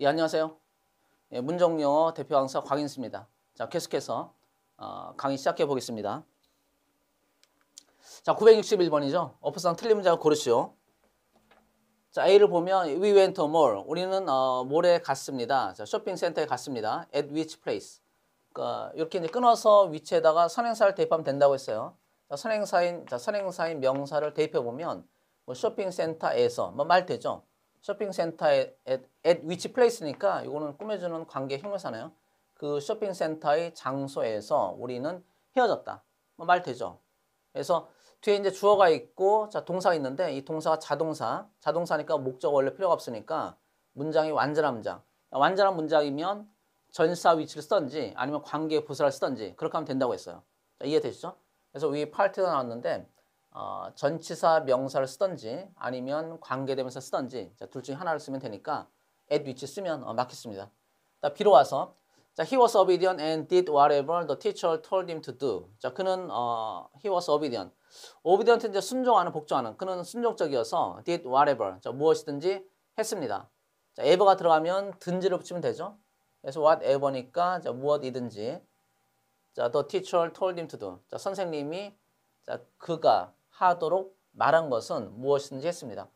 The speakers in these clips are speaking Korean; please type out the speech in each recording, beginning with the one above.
예, 안녕하세요. 예, 문정영어 대표 강사 곽인수입니다. 자, 계속해서 어, 강의 시작해 보겠습니다. 자, 961번이죠. 어퍼상 틀린 문제가 고르시오. 자, A를 보면 we went to mall. 우리는 어, 몰에 갔습니다. 자, 쇼핑센터에 갔습니다. at which place. 그, 이렇게 이제 끊어서 위치에다가 선행사를 대입하면 된다고 했어요. 자, 선행사인 자, 선행사인 명사를 대입해 보면 뭐 쇼핑센터에서 뭐 말 되죠. 쇼핑센터의 at, at which place니까 이거는 꾸며주는 관계 형용사네요. 그 쇼핑센터의 장소에서 우리는 헤어졌다. 뭐말 되죠. 그래서 뒤에 이제 주어가 있고 자 동사가 있는데 이 동사가 자동사, 자동사니까 목적 원래 필요가 없으니까 문장이 완전한 문장. 완전한 문장이면 전사 위치를 쓰던지 아니면 관계 부사를 쓰던지 그렇게 하면 된다고 했어요. 자, 이해되시죠? 그래서 위에 파트가 나왔는데 어, 전치사 명사를 쓰든지 아니면 관계되면서 쓰든지 자, 둘 중에 하나를 쓰면 되니까 at which 쓰면 어, 맞겠습니다. 자, 비로 와서 자, he was obedient and did whatever the teacher told him to do. 자, 그는 어, he was obedient. obedient 이제 순종하는 복종하는 그는 순종적이어서 did whatever 자, 무엇이든지 했습니다. 자, ever가 들어가면 든지를 붙이면 되죠. 그래서 whatever니까 자, 무엇이든지 자, the teacher told him to do. 자, 선생님이 자, 그가 하도록 말한 것은 무엇인지 했습니다.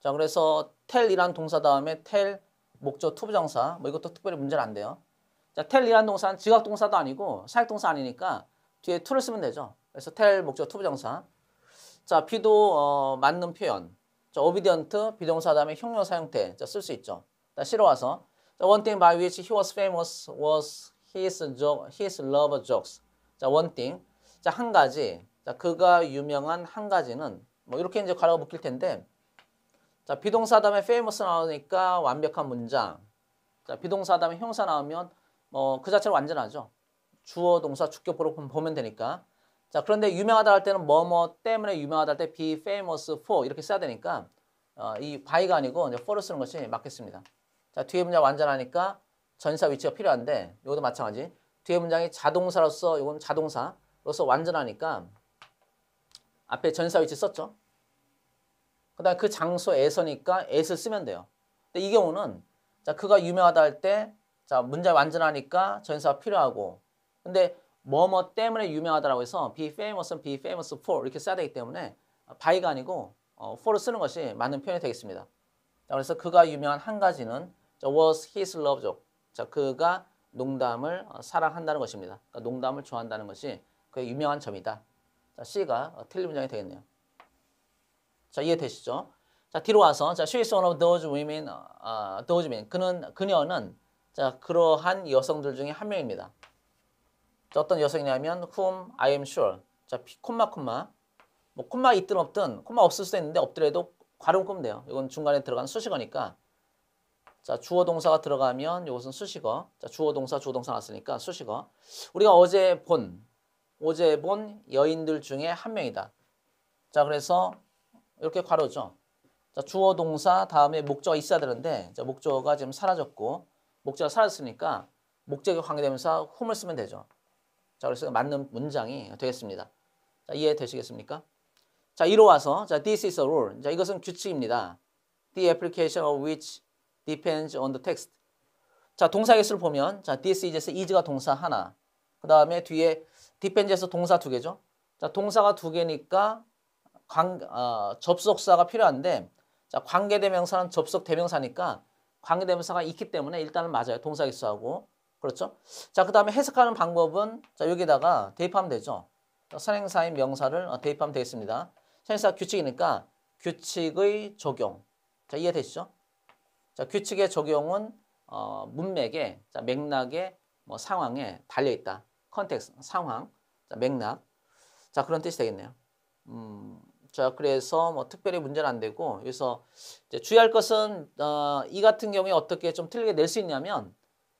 자 그래서 텔이란 동사 다음에 텔 목적 투부정사 뭐 이것도 특별히 문제는 안 돼요. 자 텔이란 동사는 지각동사도 아니고 사역동사 아니니까 뒤에 t 를 쓰면 되죠. 그래서 텔 목적 투부정사 자 비도 어, 맞는 표현 자 오비디언트 비동사 다음에 형용사 형태 쓸 수 있죠. 자 실어와서 자, one thing by which he was famous was his, joke, his love jokes 자 one thing 자한 가지 자, 그가 유명한 한 가지는 뭐 이렇게 이제 괄호 묶일 텐데 자, 비동사 다음에 famous 나오니까 완벽한 문장. 자, 비동사 다음에 형사 나오면 뭐 그 자체로 완전하죠. 주어, 동사, 주격으로 보면 되니까. 자, 그런데 유명하다 할 때는 뭐 뭐 때문에 유명하다 할 때 be famous for 이렇게 써야 되니까 어, 이 by가 아니고 이제 for를 쓰는 것이 맞겠습니다. 자, 뒤에 문장 완전하니까 전사 위치가 필요한데 이것도 마찬가지. 뒤에 문장이 자동사로서 이건 자동사로서 완전하니까 앞에 전사 위치 썼죠. 그 다음 에그 장소에서니까 에스 쓰면 돼요. 근데 이 경우는 자 그가 유명하다 할 때자 문장 완전하니까 전사가 필요하고 근데 뭐뭐 때문에 유명하다라고 해서 be famous은 be famous for 이렇게 써야 되기 때문에 by가 아니고 어, for를 쓰는 것이 맞는 표현이 되겠습니다. 자, 그래서 그가 유명한 한 가지는 자, was his love joke. 자, 그가 농담을 어, 사랑한다는 것입니다. 그러니까 농담을 좋아한다는 것이 그의 유명한 점이다. 자, C가 어, 틀린 문장이 되겠네요. 자, 이해되시죠? 자, 뒤로 와서 자, she's one of those women, u 어, 아, those m e n 그는 그녀는 자, 그러한 여성들 중에 한 명입니다. 자, 어떤 여성이냐면 whom I am sure. 자, 콤마 콤마. 뭐 콤마 있든 없든 콤마 없을 수도 있는데 없더라도 괄호 끄면 돼요. 이건 중간에 들어가 수식어니까. 자, 주어 동사가 들어가면 이것은 수식어. 자, 주어 동사, 주어 동사 왔으니까 수식어. 우리가 어제 본 오제본 여인들 중에 한 명이다. 자, 그래서 이렇게 괄호죠. 자, 주어 동사 다음에 목적이 있어야 되는데 자, 목적어가 지금 사라졌고 목적어가 사라졌으니까 목적이 관계되면서 w 을 쓰면 되죠. 자, 그래서 맞는 문장이 되겠습니다. 자, 이해되시겠습니까? 자, 이로 와서 자, this is a rule. 자, 이것은 규칙입니다. The application of which depends on the text. 자, 동사의 수를 보면 자, this is에서 is가 동사 하나. 그 다음에 뒤에 디펜즈에서 동사 두 개죠. 자, 동사가 두 개니까 관, 어, 접속사가 필요한데 자, 관계대명사는 접속 대명사니까 관계대명사가 있기 때문에 일단은 맞아요. 동사 기수하고. 그렇죠? 자, 그 다음에 해석하는 방법은 자, 여기다가 대입하면 되죠. 자, 선행사인 명사를 어, 대입하면 되겠습니다. 선행사 규칙이니까 규칙의 적용. 자, 이해되시죠? 자, 규칙의 적용은 어, 문맥에, 자, 맥락에, 뭐 상황에 달려있다. 컨텍스, 상황, 자, 맥락. 자, 그런 뜻이 되겠네요. 음, 자, 그래서 뭐 특별히 문제는 안 되고, 여기서 주의할 것은, 어, 이 같은 경우에 어떻게 좀 틀리게 낼 수 있냐면,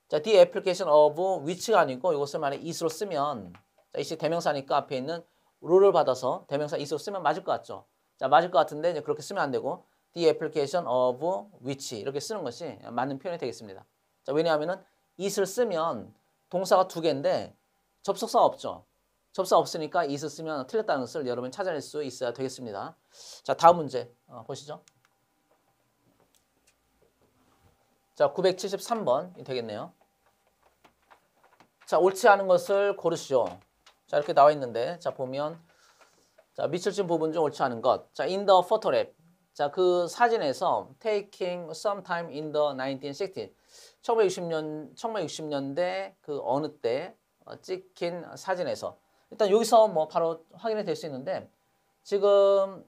자, the application of which가 아니고 이것을 만약에 is로 쓰면, 자, 이시 대명사니까 앞에 있는 룰을 받아서 대명사 is로 쓰면 맞을 것 같죠. 자, 맞을 것 같은데 이제 그렇게 쓰면 안 되고, the application of which 이렇게 쓰는 것이 맞는 표현이 되겠습니다. 자, 왜냐하면은 is를 쓰면 동사가 두 개인데 접속사 없죠. 접사 속 없으니까 있었으면 틀렸다는 것을 여러분 찾아낼 수 있어야 되겠습니다. 자, 다음 문제 어, 보시죠. 자, 973번 되겠네요. 자, 옳지 않은 것을 고르시오. 자, 이렇게 나와 있는데 자, 보면 자, 미술진 부분 중 옳지 않은 것. 자, in the photograph. 자, 그 사진에서 taking sometime in the 1960. 1960년 1960년대 그 어느 때 어, 찍힌 사진에서 일단 여기서 뭐 바로 확인이 될 수 있는데 지금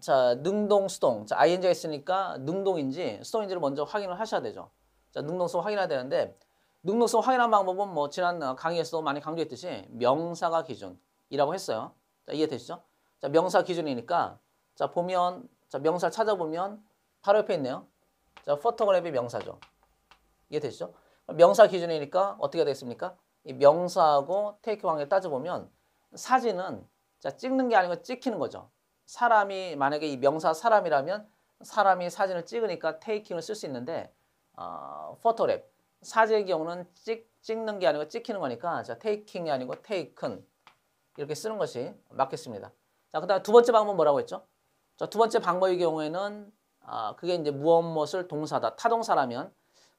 자 능동 수동 자 ing가 있으니까 능동인지 수동인지를 먼저 확인을 하셔야 되죠 자 능동성 확인해야 되는데 능동성 확인한 방법은 뭐 지난 강의에서도 많이 강조했듯이 명사가 기준이라고 했어요 자 이해되시죠 자 명사 기준이니까 자 보면 자명사 찾아보면 바로 옆에 있네요 자 포토그래피 명사죠 이해되시죠 명사 기준이니까 어떻게 되겠습니까 이 명사하고 테이크 관계를 따져보면 사진은 자, 찍는 게 아니고 찍히는 거죠. 사람이 만약에 이 명사 사람이라면 사람이 사진을 찍으니까 테이킹을 쓸 수 있는데 어, 포토랩 사진의 경우는 찍, 찍는 게 아니고 찍히는 거니까 자, 테이킹이 아니고 테이큰 이렇게 쓰는 것이 맞겠습니다. 자, 그 다음 두 번째 방법은 뭐라고 했죠? 자, 두 번째 방법의 경우에는 아, 그게 이제 무엇 무엇을 동사다 타동사라면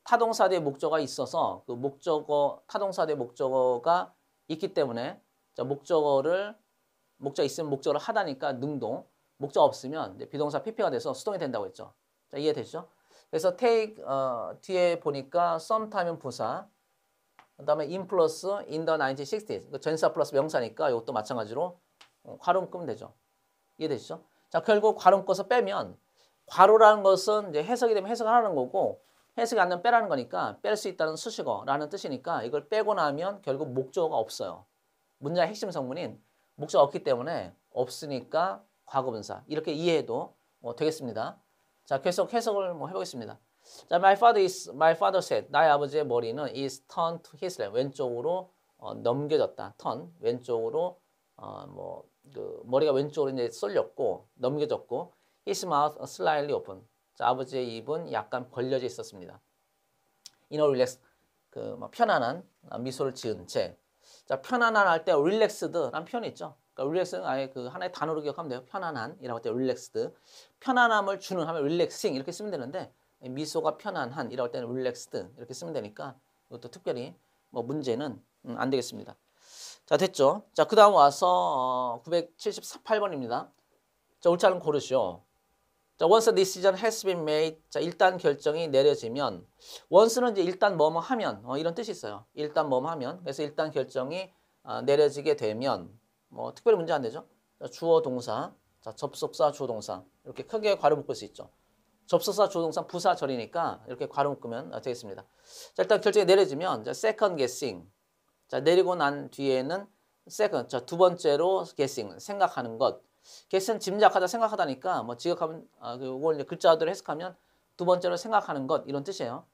타동사대 목적어가 있어서 그 목적어 타동사대 목적어가 있기 때문에 자, 목적어를 목적 있으면 목적어를 하다니까 능동 목적 없으면 이제 비동사 pp가 돼서 수동이 된다고 했죠. 자, 이해되시죠? 그래서 take 어, 뒤에 보니까 sometime은 부사 그다음에 in 플러스 in the 1960s 전사 플러스 명사니까 이것도 마찬가지로 어, 괄호 끄면 되죠. 이해되시죠? 자 결국 괄호 꺼서 빼면 괄호라는 것은 이제 해석이 되면 해석을 하는 거고 해석이 안 되면 빼라는 거니까 뺄 수 있다는 수식어라는 뜻이니까 이걸 빼고 나면 결국 목적어가 없어요. 문장의 핵심 성분인 목적어 없기 때문에 없으니까 과거분사 이렇게 이해해도 뭐 되겠습니다. 자 계속 해석을 뭐 해보겠습니다. 자, my father is my father said 나의 아버지의 머리는 is turned to his left 왼쪽으로 어, 넘겨졌다. turn 왼쪽으로 어, 뭐 그 머리가 왼쪽으로 이제 쏠렸고 넘겨졌고 his mouth slightly open 자, 아버지의 입은 약간 벌려져 있었습니다. 이너 릴렉스 그뭐 편안한 미소를 지은 채. 자, 편안한 할 때 릴렉스드라는 표현이 있죠. 그러니까 릴렉스는 아예 그 하나의 단어로 기억하면 돼요. 편안한이라고 할 때 릴렉스드. 편안함을 주는 하면 릴렉싱 이렇게 쓰면 되는데 미소가 편안한 이라고 할 때는 릴렉스드 이렇게 쓰면 되니까 이것도 특별히 뭐 문제는 음, 안 되겠습니다. 자, 됐죠? 자, 그다음 와서 어, 978번입니다. 자, 옳지 않 고르시오. 자, once decision has been made. 자, 일단 결정이 내려지면 once는 이제 일단 뭐뭐 하면 어, 이런 뜻이 있어요. 일단 뭐뭐 하면. 그래서 일단 결정이 어, 내려지게 되면 뭐 특별히 문제 안 되죠. 자, 주어 동사. 자, 접속사 주어 동사. 이렇게 크게 괄호 묶을 수 있죠. 접속사 주어 동사 부사 절이니까 이렇게 괄호 묶으면 아, 되겠습니다. 자, 일단 결정이 내려지면 자, second guessing. 자, 내리고 난 뒤에는 second. 자, 두 번째로 guessing. 생각하는 것. 개선 짐작하다 생각하다니까 뭐 지각하면 아, 요걸 그 이제 글자들을 해석하면 두 번째로 생각하는 것 이런 뜻이에요.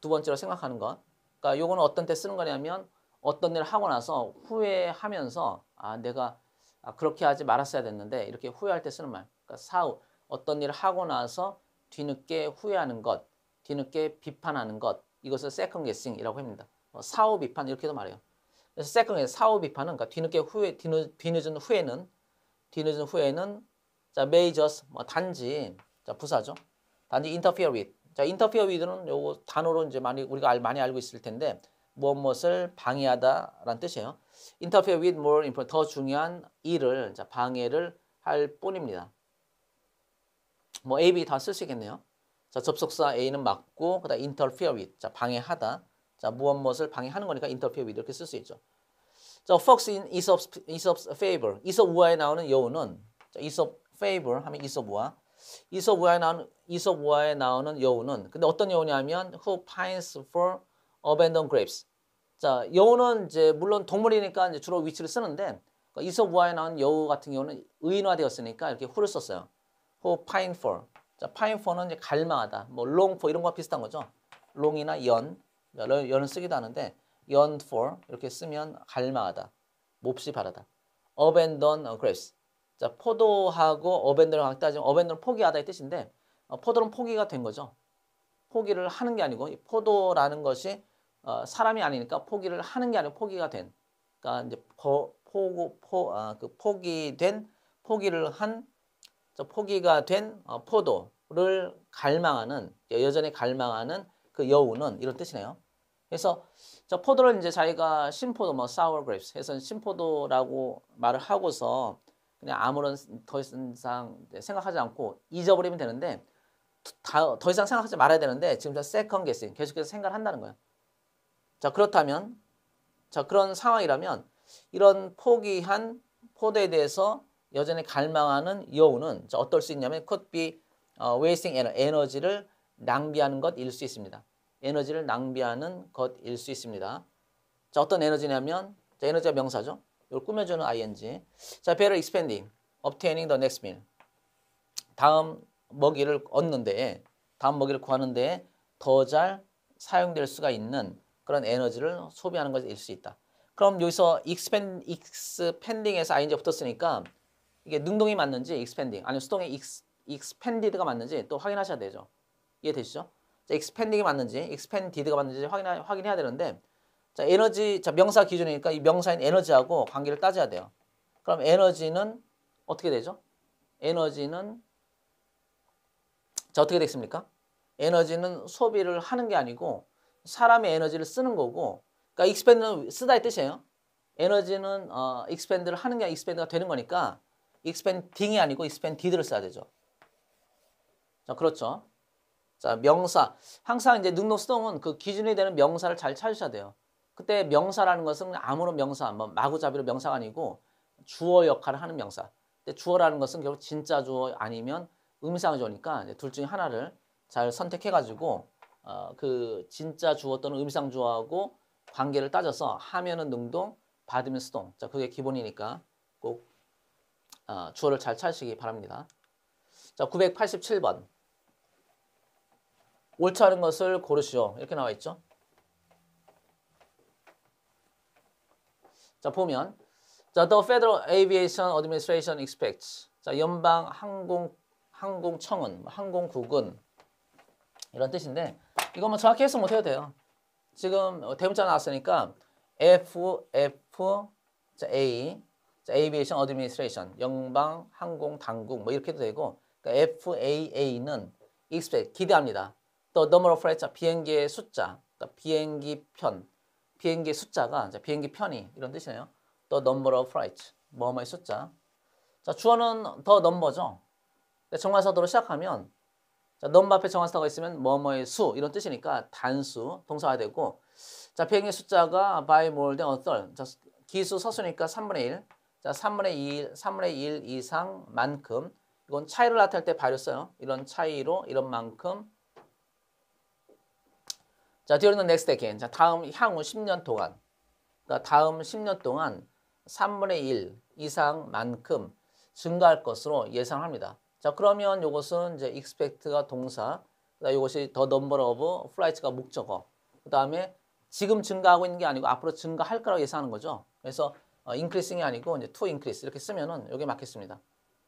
두 번째로 생각하는 것. 그러니까 요거는 어떤 때 쓰는 거냐면 어떤 일을 하고 나서 후회하면서 아 내가 아, 그렇게 하지 말았어야 됐는데 이렇게 후회할 때 쓰는 말. 그러니까 사후 어떤 일을 하고 나서 뒤늦게 후회하는 것, 뒤늦게 비판하는 것 이것을 세컨 게싱이라고 합니다. 뭐 사후 비판 이렇게도 말해요. 그래서 세컨 게 사후 비판은 그러니까 뒤늦게 후회 뒤늦, 뒤늦은 후회는 뒤늦은 후에는 자, may just 뭐 단지 자, 부사죠. 단지 interfere with. 자, interfere with는 요거 단어로 이제 많이 우리가 알, 많이 알고 있을 텐데 무엇 을 방해하다라는 뜻이에요. interfere with more important 더 중요한 일을 자, 방해를 할 뿐입니다. 뭐 A, B 다 쓸 수 있겠네요. 자, 접속사 A는 맞고 그다음 interfere with 자, 방해하다. 자, 무엇 무엇을 방해하는 거니까 interfere with 이렇게 쓸 수 있죠. 자, fox in Aesop's, Aesop's favor. 이솝 우화에 나오는 여우는 자, 이솝 favor 하면 이솝 우화. 이솝 우화에 나오는 이솝 우화에 나오는 여우는 근데 어떤 여우냐면 who pines for abandoned grapes. 자, 여우는 이제 물론 동물이니까 이제 주로 위치를 쓰는데 이솝 그러니까 우화에 나온 여우 같은 경우는 의인화되었으니까 이렇게 후를 썼어요. who pine for. 자, pine for는 이제 갈망하다. 뭐 long for 이런 거와 비슷한 거죠. long이나 연. 연을 쓰기도 하는데 yearned for 이렇게 쓰면 갈망하다, 몹시 바라다. abandon 어, grace. 자, 포도하고 a b a n d o n 따지면 a b a n d o n 포기하다 이 뜻인데 어, 포도는 포기가 된 거죠. 포기를 하는 게 아니고 포도라는 것이 어, 사람이 아니니까 포기를 하는 게 아니고 포기가 된. 그러니까 이제 거, 포고 포, 아, 그 포기된 포기를 한저 포기가 된 어, 포도를 갈망하는 여전히 갈망하는 그 여우는 이런 뜻이네요. 그래서 저 포도를 이제 자기가 신포도 뭐 sour grapes 해서 신포도라고 말을 하고서 그냥 아무런 더 이상 생각하지 않고 잊어버리면 되는데 더 이상 생각하지 말아야 되는데 지금 저 세컨 게싱 계속해서 생각을 한다는 거예요. 자 그렇다면 자 그런 상황이라면 이런 포기한 포도에 대해서 여전히 갈망하는 여우는 어떨 수 있냐면 could be 어, wasting 에너지를 낭비하는 것일 수 있습니다. 에너지를 낭비하는 것일 수 있습니다. 자, 어떤 에너지냐면 자, 에너지가 명사죠. 이걸 꾸며주는 ing. 자, 배를 expanding, obtaining the next meal. 다음 먹이를 얻는데, 다음 먹이를 구하는데 더 잘 사용될 수가 있는 그런 에너지를 소비하는 것일 수 있다. 그럼 여기서 expand, expanding에서 i n g 붙었으니까 이게 능동이 맞는지 expanding 아니면 수동의 expanded가 맞는지 또 확인하셔야 되죠. 이해되시죠? 자, expanding이 맞는지 expanded가 맞는지 확인하, 확인해야 되는데 자, 에너지 자, 명사 기준이니까 이 명사인 에너지하고 관계를 따져야 돼요. 그럼 에너지는 어떻게 되죠? 에너지는 자, 어떻게 되겠습니까? 에너지는 소비를 하는 게 아니고 사람의 에너지를 쓰는 거고 그러니까 expand는 쓰다의 뜻이에요. 에너지는 어, expand를 하는 게 expand가 되는 거니까 expanding이 아니고 expanded를 써야 되죠. 자, 그렇죠. 자, 명사. 항상 이제 능동 수동은 그 기준이 되는 명사를 잘 찾으셔야 돼요. 그때 명사라는 것은 아무런 명사, 뭐 마구잡이로 명사가 아니고 주어 역할을 하는 명사. 근데 주어라는 것은 결국 진짜 주어 아니면 음상주어니까 둘 중에 하나를 잘 선택해가지고 어, 그 진짜 주어 또는 음상주어하고 관계를 따져서 하면은 능동, 받으면 수동. 자, 그게 기본이니까 꼭 어, 주어를 잘 찾으시기 바랍니다. 자, 987번. 옳지 않은 것을 고르시오. 이렇게 나와 있죠. 자, 보면 자, The Federal Aviation Administration expects 자, 연방 항공 항공청은 뭐 항공국은 이런 뜻인데 이거 뭐 정확히 해석 못 해도 돼요. 지금 대문자 나왔으니까 F F 자, A 자, Aviation Administration 연방 항공 당국 뭐 이렇게 해도 되고 그러니까 FAA는 expect 기대합니다. the number of flights, 비행기의 숫자, 그러니까 비행기 편, 비행기 숫자가 이제 비행기 편이 이런 뜻이네요. the number of flights, 뭐뭐의 숫자. 자, 주어는 the number죠. 정관사도로 시작하면 자, 넘버 앞에 정관사가 있으면 뭐뭐의 수 이런 뜻이니까 단수 동사가 되고 자, 비행기 숫자가 by more than a third. 자, 기수 서수니까 3분의 1. 자, 3분의 2, 3분의 1 이상만큼 이건 차이를 나타낼 때 발효 써요. 이런 차이로 이런 만큼 자, 뒤로는 넥스 g t h 자, 다음 향후 10년 동안. 그러니까 다음 10년 동안 3분의 1 이상만큼 증가할 것으로 예상합니다. 자, 그러면 이것은 이제 expect가 동사, 이것이 the number of flights가 목적어, 그 다음에 지금 증가하고 있는 게 아니고 앞으로 증가할 거라고 예상하는 거죠. 그래서 어, increasing이 아니고 이제 to increase 이렇게 쓰면은 여기에 맞겠습니다.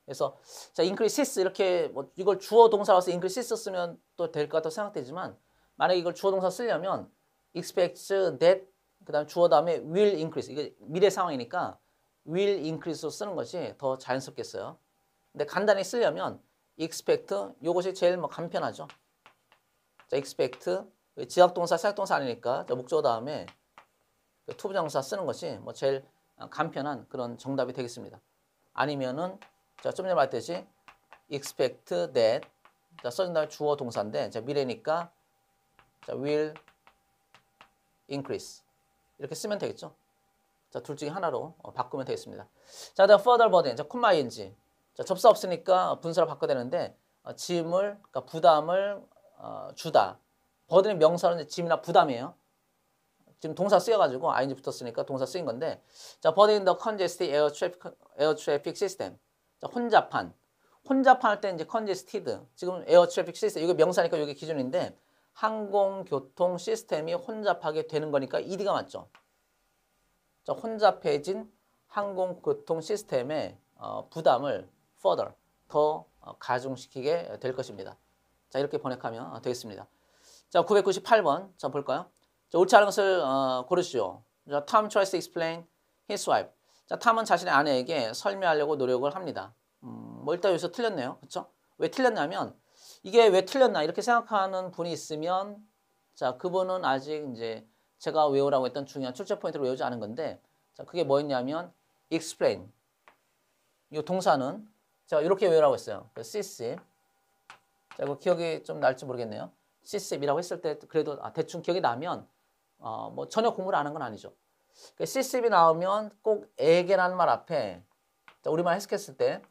그래서 자 increases 이렇게 뭐 이걸 주어 동사로서 increases 쓰면 또될것 같다고 생각되지만 만약에 이걸 주어 동사 쓰려면 expects that 그다음 주어 다음에 will increase 이게 미래 상황이니까 will increase로 쓰는 것이 더자연스럽겠어요 근데 간단히 쓰려면 expect 요것이 제일 뭐 간편하죠. 자, expect 지각 동사, 생각 동사 아니니까 목적어 다음에 그 투부정사 쓰는 것이 뭐 제일 간편한 그런 정답이 되겠습니다. 아니면은 자, 좀 전에 말했듯이 expect that 자, 써진 다음에 주어 동사인데 자, 미래니까 자, will increase. 이렇게 쓰면 되겠죠. 자, 둘 중에 하나로 어, 바꾸면 되겠습니다. 자, 다음 further burden. 자, 콤마 ing. 자, 접사 없으니까 분사를 바꿔야 되는데 어, 짐을 그러니까 부담을 어, 주다. 버든의 명사는 짐이나 부담이에요. 지금 동사 쓰여가지고 ing 붙었으니까 동사 쓰인 건데 자, burden the congested air traffic, air traffic system. 자, 혼잡한. 혼잡한 할때 이제 congested. 지금 air traffic system. 이게 명사니까 이게 기준인데 항공교통 시스템이 혼잡하게 되는 거니까 ED가 맞죠. 자, 혼잡해진 항공교통 시스템의 어, 부담을 further, 더 어, 가중시키게 될 것입니다. 자, 이렇게 번역하면 되겠습니다. 자, 998번 자 볼까요? 자, 옳지 않은 것을 어, 고르시오. 자, Tom tries to explain his wife. 자, 탐은 자신의 아내에게 설명하려고 노력을 합니다. 음, 뭐 일단 여기서 틀렸네요. 그렇죠? 왜 틀렸냐면 이게 왜 틀렸나 이렇게 생각하는 분이 있으면 자 그분은 아직 이제 제가 외우라고 했던 중요한 출제 포인트를 외우지 않은 건데 자 그게 뭐였냐면 explain 이 동사는 제가 이렇게 외우라고 했어요. cc 그 자 이거 기억이 좀 날지 모르겠네요. c c 이라고 했을 때 그래도 아, 대충 기억이 나면 어, 뭐 전혀 공부를 안 한 건 아니죠. c c 이 나오면 꼭 에게라는 말 앞에 자, 우리말 해석했을 때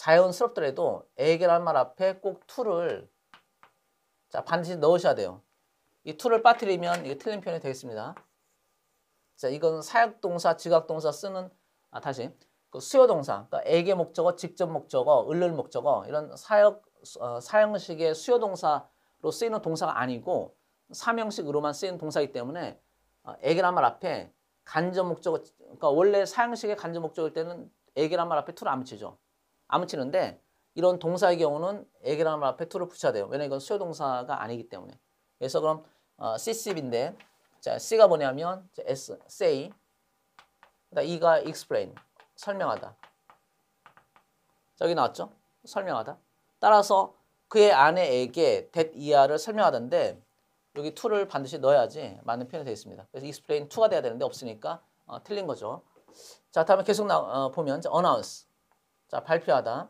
자연스럽더라도 에게란 말 앞에 꼭 툴을 자 반드시 넣으셔야 돼요. 이 t o 빠뜨리면 이게 틀린 표현이 되겠습니다. 자 이건 사역동사, 지각동사 쓰는 아 다시 그 수요동사, 그러니까 에게 목적어, 직접 목적어, 을를 목적어 이런 사역 어, 사형식의 수요동사로 쓰이는 동사가 아니고 삼형식으로만 쓰이는 동사이기 때문에 에게란 어, 말 앞에 간접 목적어, 그러니까 원래 사형식의 간접 목적일 때는 에게란 말 앞에 t o 안 붙이죠. 안 묻히는데 이런 동사의 경우는 에게라는 말 앞에 t 를 붙여야 돼요. 왜냐면 이건 수요 동사가 아니기 때문에. 그래서 그럼 어, C급인데 자, C가 뭐냐면 자, S, say 그다음 E가 explain, 설명하다. 자, 기 나왔죠? 설명하다. 따라서 그의 아내에게 that 이하를 설명하던데 여기 to를 반드시 넣어야지 맞는 표현이 되어 있습니다. 그래서 explain to가 돼야 되는데 없으니까 어, 틀린 거죠. 자, 다음에 계속 나, 어, 보면 자, announce 자, 발표하다.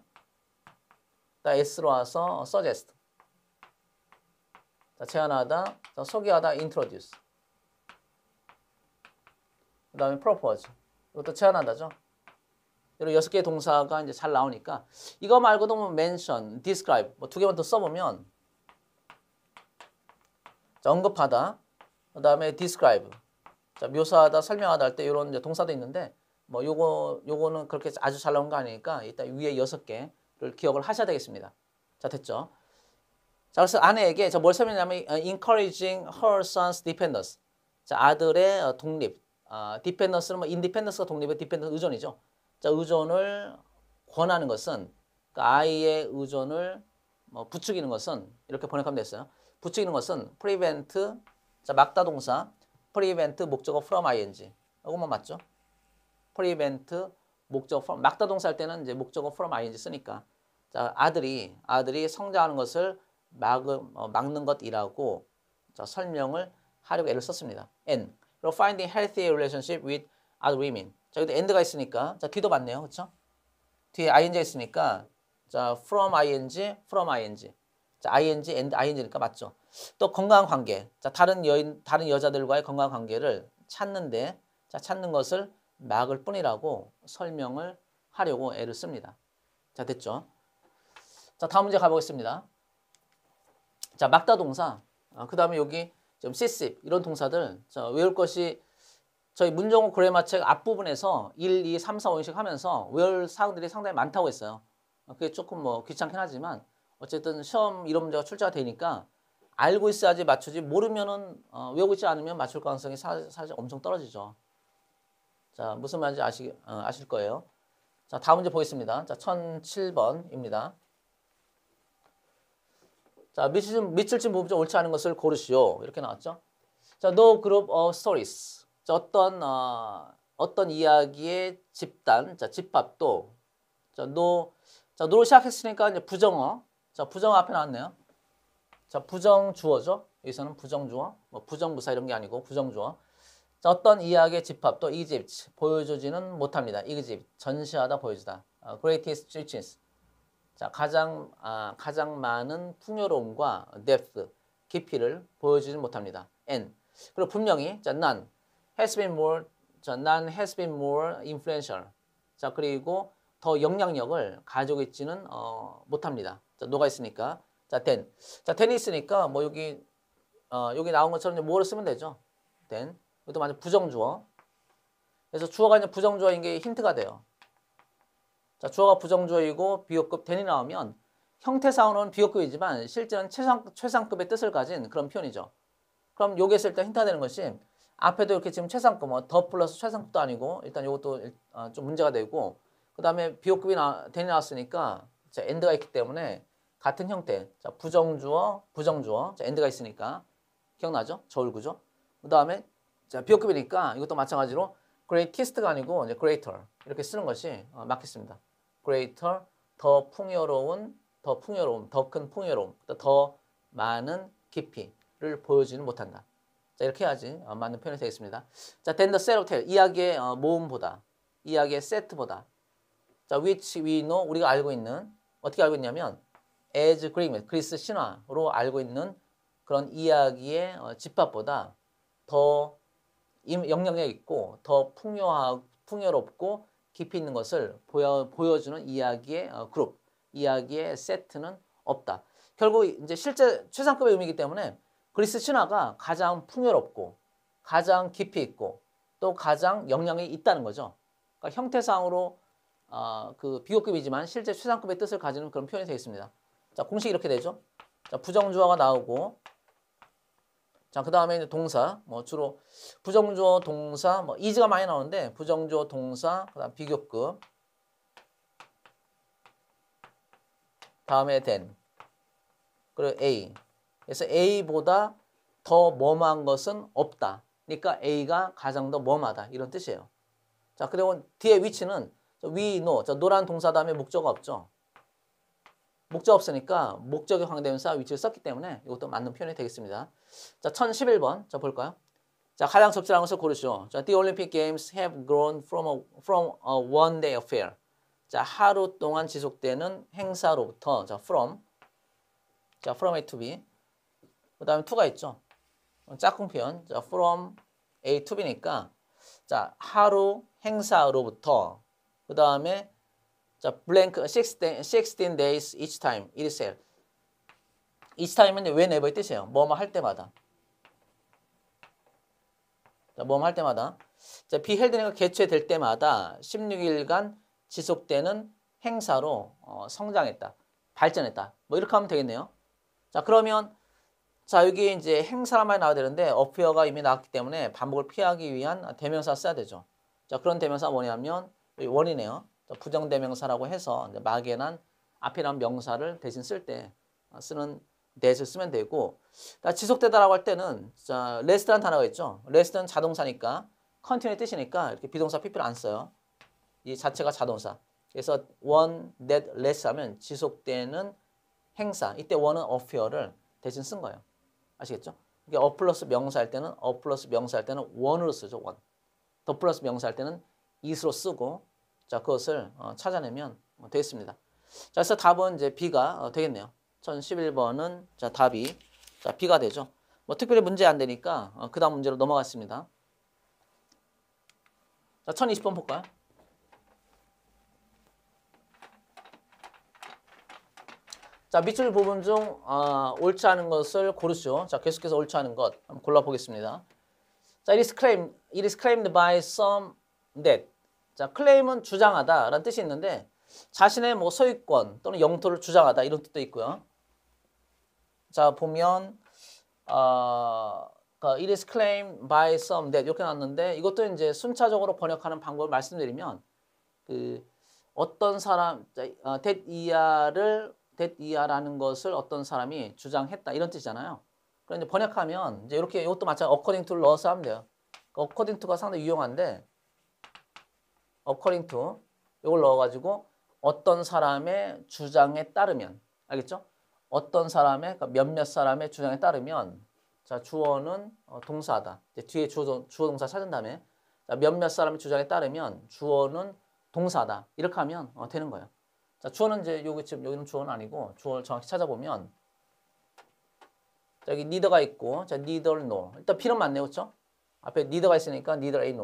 자, S로 와서 suggest. 자, 제안하다. 자, 소개하다. introduce. 그 다음에 propose. 이것도 제안한다죠. 여러 여섯 개의 동사가 이제 잘 나오니까 이거 말고도 뭐 mention, describe 뭐두 개만 더 써보면 자, 언급하다, 그 다음에 describe 자, 묘사하다, 설명하다 할 때 이런 동사도 있는데 뭐 요거 요거는 그렇게 아주 잘 나온 거 아니니까 일단 위에 여섯 개를 기억을 하셔야 되겠습니다. 자 됐죠? 자 그래서 아내에게 저 뭘 설명하냐면 어, encouraging her son's dependence. 자 아들의 어, 독립. 아, dependence는 뭐 independence가 독립의 dependence 의존이죠. 자 의존을 권하는 것은 그 아이의 의존을 뭐 부추기는 것은 이렇게 번역하면 됐어요. 부추기는 것은 prevent 자 막다 동사 prevent 목적어 from ing. 이것만 맞죠? 프리벤트 목적 from 막다 동사 할 때는 이제 목적어 from ing 쓰니까 자 아들이 아들이 성장하는 것을 막, 어, 막는 것이라고 자, 설명을 하려고 애를 썼습니다. n finding healthy relationship with other women 자 여기도 end가 있으니까 자 뒤도 맞네요 그렇죠? 뒤에 ing 있으니까 자 from ing from ing 자 ing and ing니까 맞죠? 또 건강 관계 자 다른 여인 다른 여자들과의 건강 관계를 찾는데 자 찾는 것을 막을 뿐이라고 설명을 하려고 애를 씁니다. 자, 됐죠? 자, 다음 문제 가보겠습니다. 자, 막다 동사. 아, 그 다음에 여기 좀 시십 이런 동사들 자, 외울 것이 저희 문정호 그래마 책 앞부분에서 1, 2, 3, 4, 5인식 하면서 외울 사항들이 상당히 많다고 했어요. 아, 그게 조금 뭐 귀찮긴 하지만 어쨌든 시험 이런 문제가 출제가 되니까 알고 있어야지 맞추지 모르면은 어, 외우고 있지 않으면 맞출 가능성이 사, 사실 엄청 떨어지죠. 자, 무슨 말인지 아시, 어, 아실 거예요. 자, 다음 문제 보겠습니다. 자, 1007번입니다. 자, 미칠진, 미칠진 부분 중 옳지 않은 것을 고르시오. 이렇게 나왔죠. 자, no group of stories. 자, 어떤, 어, 어떤 이야기의 집단, 자, 집합도. 자, no, 자, no로 시작했으니까 이제 부정어. 자, 부정어 앞에 나왔네요. 자, 부정 주어죠. 여기서는 부정 주어. 뭐 부정 부사 이런 게 아니고 부정 주어. 자, 어떤 이야기의 집합도 Egypt 보여주지는 못합니다. Egypt 전시하다 보여주다. 어, greatest riches 자 가장 아, 가장 많은 풍요로움과 depth 깊이를 보여주지 못합니다. n 그리고 분명히 자 none has been more 자 none has been more influential 자 그리고 더 영향력을 가지고 있지는 어, 못합니다. 자 녹아 있으니까 자 then 자 t h e 있으니까 뭐 여기 어, 여기 나온 것처럼 뭐를 쓰면 되죠? then 이것도 완전 부정주어. 그래서 주어가 이제 부정주어인 게 힌트가 돼요. 자, 주어가 부정주어이고 비교급 대니 나오면 형태상으로는 비교급이지만 실제는 최상, 최상급의 뜻을 가진 그런 표현이죠. 그럼 여기 있을 때 힌트가 되는 것이 앞에도 이렇게 지금 최상급, 뭐더 플러스 최상급도 아니고 일단 이것도 아, 좀 문제가 되고 그 다음에 비교급이 대니 나왔으니까 자, 엔드가 있기 때문에 같은 형태, 자, 부정주어, 부정주어, 자, 엔드가 있으니까 기억나죠? 저울구조. 그 다음에 자, 비호급이니까 이것도 마찬가지로 greatest가 아니고 이제 greater 이렇게 쓰는 것이 어, 맞겠습니다. greater, 더 풍요로운, 더 풍요로움, 더 큰 풍요로움, 더 많은 깊이를 보여주지는 못한다. 자, 이렇게 해야지 어, 맞는 표현이 되겠습니다. 자, than the set of tale, 이야기의 어, 모음보다, 이야기의 세트보다 자, which we know, 우리가 알고 있는, 어떻게 알고 있냐면 as Greek, 그리스 신화로 알고 있는 그런 이야기의 어, 집합보다 더 이영역에 있고 더 풍요하, 풍요롭고 깊이 있는 것을 보여, 보여주는 이야기의 어, 그룹, 이야기의 세트는 없다. 결국 이제 실제 최상급의 의미이기 때문에 그리스 신화가 가장 풍요롭고 가장 깊이 있고 또 가장 영향이 있다는 거죠. 그러니까 형태상으로 어, 그 비교급이지만 실제 최상급의 뜻을 가지는 그런 표현이 되어 있습니다. 자, 공식 이렇게 되죠. 자, 부정주어가 나오고 자, 그 다음에 이제 동사, 뭐 주로 부정조 동사, 뭐 이즈가 많이 나오는데 부정조 동사, 그다음 비교급, 다음에 된, 그리고 A. 그래서 A보다 더뭐한 것은 없다. 그러니까 A가 가장 더뭐하다 이런 뜻이에요. 자, 그리고 뒤에 위치는 위, 노, 저 노란 동사 다음에 목적 없죠. 목적 없으니까 목적이 확대되면서 위치를 썼기 때문에 이것도 맞는 표현이 되겠습니다. 자, 1011번. 자, 볼까요? 자, 가장 적절한 것을 고르시오. 자, The Olympic Games have grown from a, from a one-day affair. 자, 하루 동안 지속되는 행사로부터 자, from 자, from A to B. 그다음에 to가 있죠. 짝꿍 표현. 자, from A to B니까 자, 하루 행사로부터 그다음에 자, blank 16, 16 days each time itself. each time은 when, ever의 뜻이에요. 뭐 뭐 할 때마다. 자, 뭐뭐 할 때마다. 자, 비헬드네가 개최될 때마다 16일간 지속되는 행사로 어, 성장했다. 발전했다. 뭐 이렇게 하면 되겠네요. 자, 그러면 자, 여기 이제 행사란 말이 나와야 되는데 어피어가 이미 나왔기 때문에 반복을 피하기 위한 대명사 써야 되죠. 자, 그런 대명사 뭐냐면 원이네요. 부정대명사라고 해서 막연한 앞에 난 명사를 대신 쓸때 어, 쓰는 that을 쓰면 되고 지속되다라고 할 때는 자, 레스라는 단어가 있죠. 레스는 자동사니까 컨티뉴의 뜻이니까 이렇게 비동사 pp를 안 써요. 이 자체가 자동사. 그래서 one that less 하면 지속되는 행사. 이때 one은 appear를 대신 쓴 거예요. 아시겠죠? 이게 어 플러스 명사할 때는 어 플러스 명사할 때는 원으로 쓰죠. 원. 더 플러스 명사할 때는 is로 쓰고 자 그것을 어, 찾아내면 뭐 되겠습니다. 자 그래서 답은 이제 B가 어, 되겠네요. 1011번은 자 답이 자 B가 되죠. 뭐 특별히 문제 안 되니까 어, 그 다음 문제로 넘어갔습니다. 자 1020번 볼까요? 자 밑줄 부분 중 아, 옳지 않은 것을 고르시오. 자 계속해서 옳지 않은 것 한번 골라보겠습니다. 자 it is claimed, it is claimed by some that 자 claim은 주장하다라는 뜻이 있는데 자신의 뭐 소유권 또는 영토를 주장하다 이런 뜻도 있고요. 자 보면 어, 그러니까 it is claimed by some that 이렇게 나왔는데 이것도 이제 순차적으로 번역하는 방법을 말씀드리면 그 어떤 사람 어, that 이하를 that 이하라는 것을 어떤 사람이 주장했다 이런 뜻이잖아요. 그런데 번역하면 이제 이렇게 이것도 마찬가지 according to를 넣어서 하면 돼요. 그러니까 according to가 상당히 유용한데 according to 이걸 넣어가지고 어떤 사람의 주장에 따르면 알겠죠? 어떤 사람의 그러니까 몇몇 사람의 주장에 따르면 자 주어는 어, 동사다. 이제 뒤에 주어, 주어 동사 찾은 다음에 자, 몇몇 사람의 주장에 따르면 주어는 동사다. 이렇게 하면 어, 되는 거예요. 자 주어는 이제 여기 지금 여기는 주어는 아니고 주어를 정확히 찾아보면 자, 여기 n e 가 있고 자 n e i 일단 필은 맞네요, 그렇죠? 앞에 n e 가 있으니까 n e a n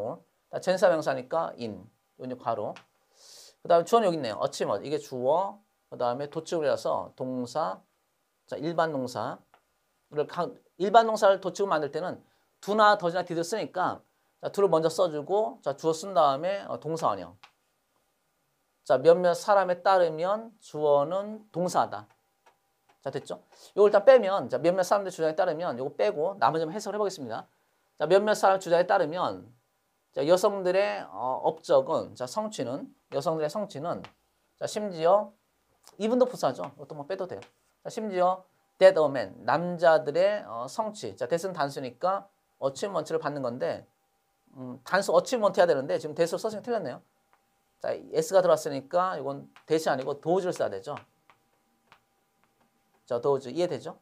자 전사 명사니까 in. 요 괄호. 그다음 주어는 여기 있네요. 어치먼 이게 주어. 그다음에 도축이라서 동사 자, 일반 농사 일반 농사를 도치고 만들 때는 두나 더나 지 디를 쓰니까 자, 두를 먼저 써주고 자, 주어 쓴 다음에 어, 동사 원형. 자, 몇몇 사람에 따르면 주어는 동사다. 자, 됐죠? 요걸 일단 빼면 자, 몇몇 사람들 주장에 따르면 요거 빼고 나머지 좀 해석을 해 보겠습니다. 자, 몇몇 사람 주장에 따르면 자, 여성들의 어, 업적은 자, 성취는 여성들의 성취는 자, 심지어 이분도 부사죠. 이것도 뭐 빼도 돼요. 심지어 dead men, 남자들의 어, 성취. 자, 대수 단수니까 어치먼트를 받는 건데 음, 단수 어치먼트 해야 되는데 지금 대수 써서 틀렸네요. 자, s가 들어왔으니까 이건 대시 아니고 도우즈를 써야 되죠. 자, 도우즈 이해되죠?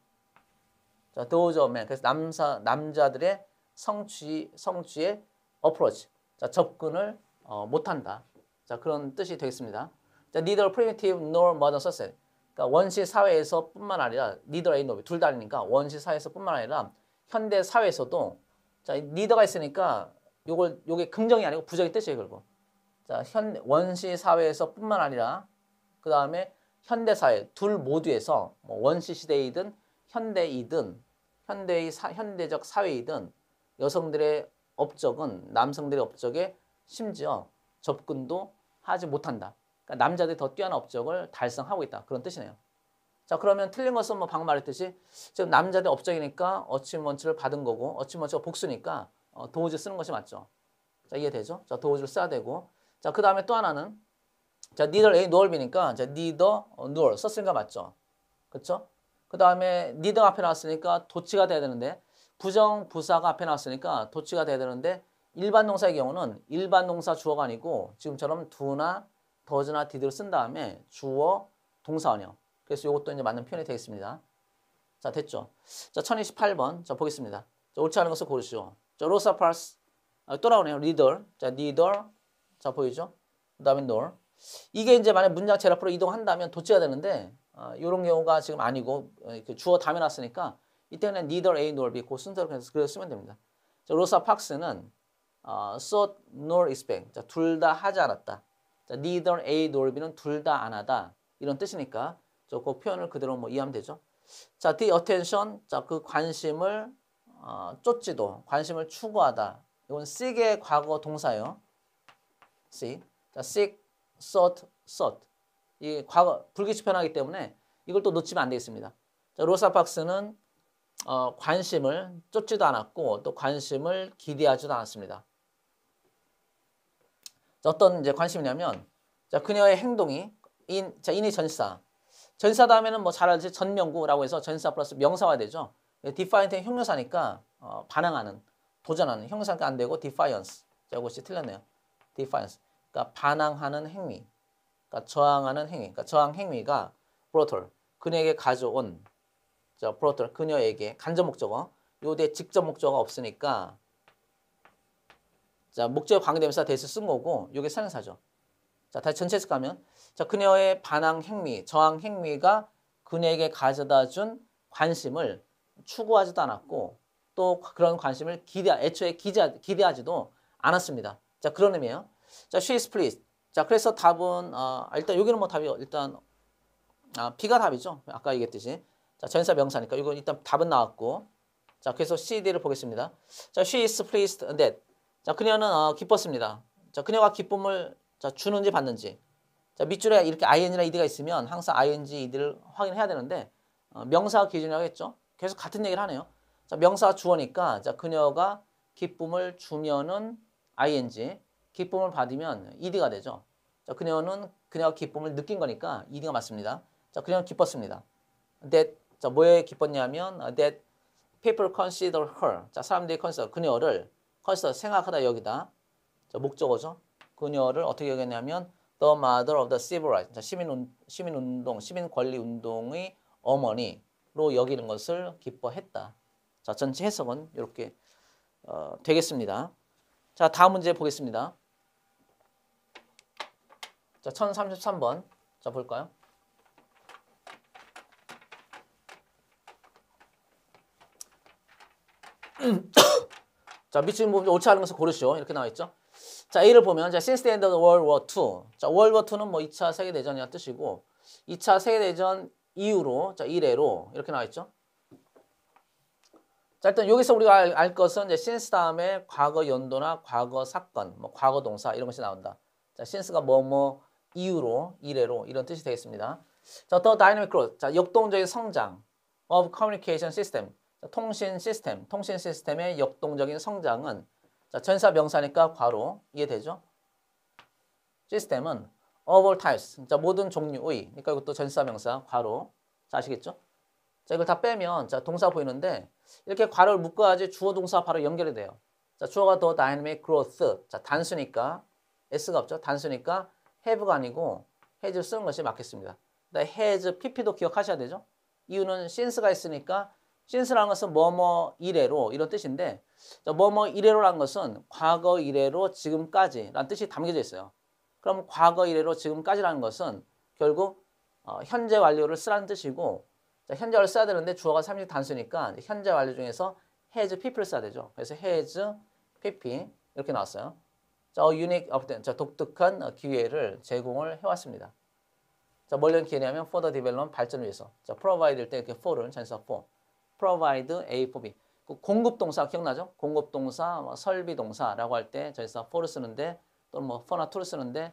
자, 도우즈 오맨. 그래서 남사 남자들의 성취 성취의 어프로치. 자, 접근을 어, 못 한다. 자, 그런 뜻이 되겠습니다. 자, neither primitive nor modern society. 그러니까 원시 사회에서뿐만 아니라 리더라 이노비 둘 다 아니니까 원시 사회에서뿐만 아니라 현대 사회에서도 자 리더가 있으니까 요걸 요게 긍정이 아니고 부정이 뜻이에요 결국 자현 원시 사회에서뿐만 아니라 그 다음에 현대 사회 둘 모두에서 뭐 원시 시대이든 현대이든 현대의 사, 현대적 사회이든 여성들의 업적은 남성들의 업적에 심지어 접근도 하지 못한다. 그러니까 남자들이 더 뛰어난 업적을 달성하고 있다. 그런 뜻이네요. 자 그러면 틀린 것은 뭐 방금 말했듯이 지금 남자들 업적이니까 어치먼츠를 받은 거고 어치먼츠가 복수니까 어, 도우즈 쓰는 것이 맞죠. 자 이해되죠? 자 도우즈를 써야 되고 자그 다음에 또 하나는 자 neither a nor b니까 자 neither nor 썼으니까 맞죠. 그쵸그 다음에 neither 앞에 나왔으니까 도치가 돼야 되는데 부정 부사가 앞에 나왔으니까 도치가 돼야 되는데 일반 동사의 경우는 일반 동사 주어가 아니고 지금처럼 do나 더즈나 디드로 쓴 다음에 주어 동사 원형. 그래서 이것도 이제 맞는 표현이 되겠습니다. 자, 됐죠. 자, 1028번. 자, 보겠습니다. 자, 옳지 않은 것을 고르시오. 자, 로사 파스. 아, 또 나오네요. 리더. 자, 니더. 자, 보이죠? 그 다음에 nor. 이게 이제 만약 문장 제일 앞으로 이동한다면 도치가 되는데 아, 이런 경우가 지금 아니고 어, 그 주어 담에 놨으니까 이때는 neither A nor B 그 순서로 그래서 쓰면 됩니다. 자, 로사 팍스는 어, sought nor expect. 자, 둘 다 하지 않았다. 자, neither A nor B는 둘 다 안 하다. 이런 뜻이니까 저그 표현을 그대로 뭐 이해하면 되죠. 자, the attention, 자, 그 관심을 어, 쫓지도, 관심을 추구하다. 이건 seek의 과거 동사요 seek. 자, seek, sought, sought. 이 과거, 불규칙 변하기 때문에 이걸 또 놓치면 안 되겠습니다. 자, 로사박스는 어, 관심을 쫓지도 않았고 또 관심을 기대하지도 않았습니다. 어떤 이제 관심이냐면 자 그녀의 행동이 인, 자 인이 전사 전사 다음에는 뭐 잘 알지 전명구라고 해서 전사 플러스 명사화 되죠. 디파이언트의 예, 형용사니까 어, 반항하는 도전하는 형용사가 안 되고 디파이언스 자 이것이 틀렸네요. 디파이언스 그러니까 반항하는 행위 그러니까 저항하는 행위 그러니까 저항 행위가 브로톨 그녀에게 가져온 자 프로톨 그녀에게 간접 목적어 요대 직접 목적어가 없으니까 자, 목적 관계대명사 대해서쓴 거고 이게 사용사죠. 자, 다시 전체에서 가면 자, 그녀의 반항 행위, 저항 행위가 그녀에게 가져다 준 관심을 추구하지도 않았고 또 그런 관심을 기대 애초에 기대, 기대하지도 않았습니다. 자, 그런 의미예요. 자, she is pleased. 자, 그래서 답은 어, 일단 여기는 뭐 답이 일단 아, B가 답이죠. 아까 얘기했듯이. 자, 전사 명사니까 이건 일단 답은 나왔고. 자, 그래서 CD를 보겠습니다. 자, she is pleased that 자, 그녀는 어, 기뻤습니다. 자, 그녀가 기쁨을 자, 주는지 받는지. 자, 밑줄에 이렇게 ing나 ed가 있으면 항상 ing, ed를 확인해야 되는데 어, 명사 기준이라고 했죠. 계속 같은 얘기를 하네요. 자, 명사 주어니까 자, 그녀가 기쁨을 주면은 ing, 기쁨을 받으면 ed가 되죠. 자, 그녀는 그녀가 기쁨을 느낀 거니까 ed가 맞습니다. 자, 그녀는 기뻤습니다. that 자, 뭐에 기뻤냐면 어, that people consider her. 자, 사람들이 consider 그녀를 거기서 생각하다 여기다. 자, 목적어죠. 그녀를 어떻게 여겼냐면 the mother of the civil rights. 자, 그러니까 시민 시민 운동, 시민 권리 운동의 어머니로 여기는 것을 기뻐했다. 자, 전체 해석은 이렇게 어, 되겠습니다. 자, 다음 문제 보겠습니다. 자, 1033번. 자, 볼까요? 자, 미친 부분 옳지 않은 것을 고르시오. 이렇게 나와 있죠. 자, A를 보면 자, since the end of the World War II. 자, World War II는 뭐 2차 세계 대전이란 뜻이고 2차 세계 대전 이후로 자, 이래로 이렇게 나와 있죠. 자, 일단 여기서 우리가 알, 알 것은 이제 since 다음에 과거 연도나 과거 사건, 뭐 과거 동사 이런 것이 나온다. 자, since가 뭐뭐 뭐 이후로, 이래로 이런 뜻이 되겠습니다. 자, 더 다이내믹 그로스. 자, 역동적인 성장 of communication system. 통신 시스템, 통신 시스템의 역동적인 성장은 자, 전사 명사니까 과로 이해되죠? 시스템은 of all types, 자, 모든 종류의, 그러니까 이것도 전사 명사 괄호, 자, 아시겠죠? 자, 이걸 다 빼면 자, 동사 보이는데 이렇게 괄호를 묶어야지 주어 동사 바로 연결이 돼요. 자, 주어가 더 dynamic 자, 단수니까 s가 없죠? 단수니까 have가 아니고 has 쓰는 것이 맞겠습니다. has pp도 기억하셔야 되죠? 이유는 since가 있으니까 신스라는 것은 뭐뭐 이래로 이런 뜻인데 뭐뭐 이래로란 것은 과거 이래로 지금까지라는 뜻이 담겨져 있어요. 그럼 과거 이래로 지금까지라는 것은 결국 어, 현재 완료를 쓰라는 뜻이고 자, 현재 를 써야 되는데 주어가 3식 단수니까 현재 완료 중에서 has, peop를 써야 되죠. 그래서 has, pp 이렇게 나왔어요. 자, 어, unique 어, 자, 독특한 어, 기회를 제공을 해왔습니다. 자, 뭘위 기회냐면 for the development 발전을 위해서. 자, provide일 때 이렇게 for는 전사 for. provide A for B. 그 공급 동사 기억나죠? 공급 동사, 뭐 설비 동사라고 할 때 저희가 for를 쓰는데 또는 뭐 for나 to를 쓰는데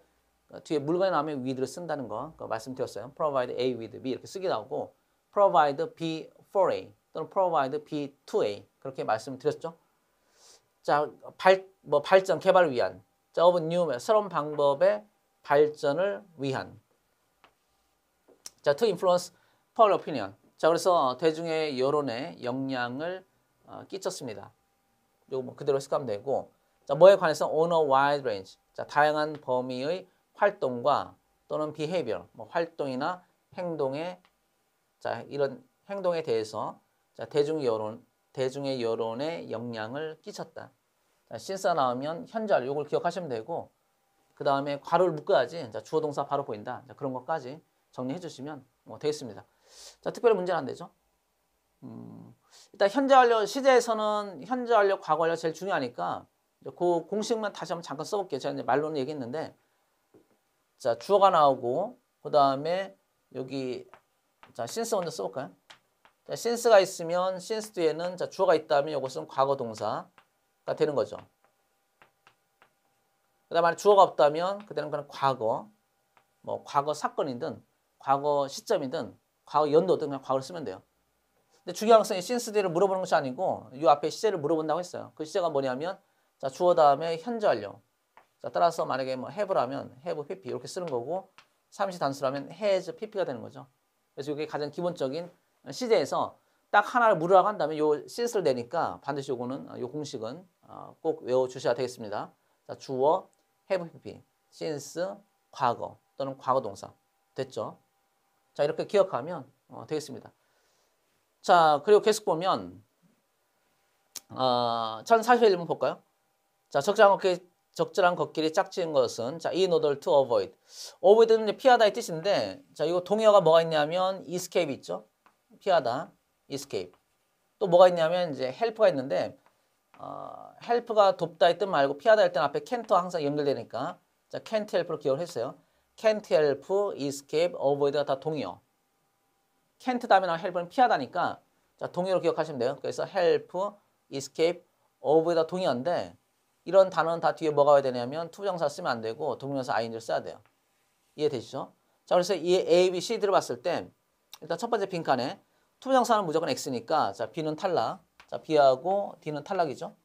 그 뒤에 물건이 나오면 with를 쓴다는 거 말씀드렸어요. provide A with B 이렇게 쓰기 나오고 provide B for A 또는 provide B to A 그렇게 말씀드렸죠. 자, 발, 뭐 발전, 개발을 위한 자, of new, 새로운 방법의 발전을 위한 자, to influence public opinion 자, 그래서 대중의 여론에 영향을 어, 끼쳤습니다. 요거 뭐 그대로 해석하면 되고. 자, 뭐에 관해서 on a wide range. 자, 다양한 범위의 활동과 또는 behavior, 뭐 활동이나 행동에 자, 이런 행동에 대해서 자, 대중 여론, 대중의 여론에 영향을 끼쳤다. 자, 신사 나오면 현절 요걸 기억하시면 되고 그 다음에 괄호를 묶어야지 자, 주어 동사 바로 보인다. 자, 그런 것까지 정리해 주시면 뭐 되겠습니다. 자, 특별히 문제는 안 되죠. 음, 일단 현재 완료 시제에서는 현재 완료 과거 완료 제일 중요하니까 그 공식만 다시 한번 잠깐 써볼게요. 제가 이제 말로는 얘기했는데 자 주어가 나오고 그 다음에 여기 자 s i 먼저 써볼까요? 자 s i 가 있으면 s i 뒤에는 자 주어가 있다면 이것은 과거 동사가 되는 거죠. 그 다음에 주어가 없다면 그때는 그냥 과거 뭐 과거 사건이든 과거 시점이든 과거 연도 어떤가 과거를 쓰면 돼요. 근데 중요한 것은 신스디를 물어보는 것이 아니고 이 앞에 시제를 물어본다고 했어요. 그 시제가 뭐냐면 자 주어 다음에 현재 완료. 자 따라서 만약에 뭐 have라면 have pp 이렇게 쓰는 거고 3시 단수라면 has pp가 되는 거죠. 그래서 이게 가장 기본적인 시제에서 딱 하나를 물으라고 한다면 요신스를 내니까 반드시 요거는 요 공식은 어, 꼭 외워주셔야 되겠습니다. 자 주어 have pp s i 과거 또는 과거 동사 됐죠. 자, 이렇게 기억하면 어, 되겠습니다. 자, 그리고 계속 보면 어, 1041번 볼까요? 자, 적절한 걷기, 적절한 걷기를 짝지은 것은 자, in order to avoid. avoid는 피하다의 뜻인데 자, 이거 동의어가 뭐가 있냐면 escape 있죠? 피하다, escape. 또 뭐가 있냐면 이제 help가 있는데 어, help가 돕다의 뜻 말고 피하다일 때 앞에 c a n t 항상 연결되니까 자, can't help로 기억을 했어요. can't help, escape, avoid가 다 동의어. can't 다음에 나 help는 피하다니까 자, 동의로 기억하시면 돼요. 그래서 help, escape, avoid가 동의어인데 이런 단어는 다 뒤에 뭐가 와야 되냐면 투정사 쓰면 안 되고 동명사 ing를 써야 돼요. 이해되시죠? 자, 그래서 이 A, B, C 들어봤을 때 일단 첫 번째 빈칸에 투정사는 무조건 X니까 자, B는 탈락. 자, B하고 D는 탈락이죠.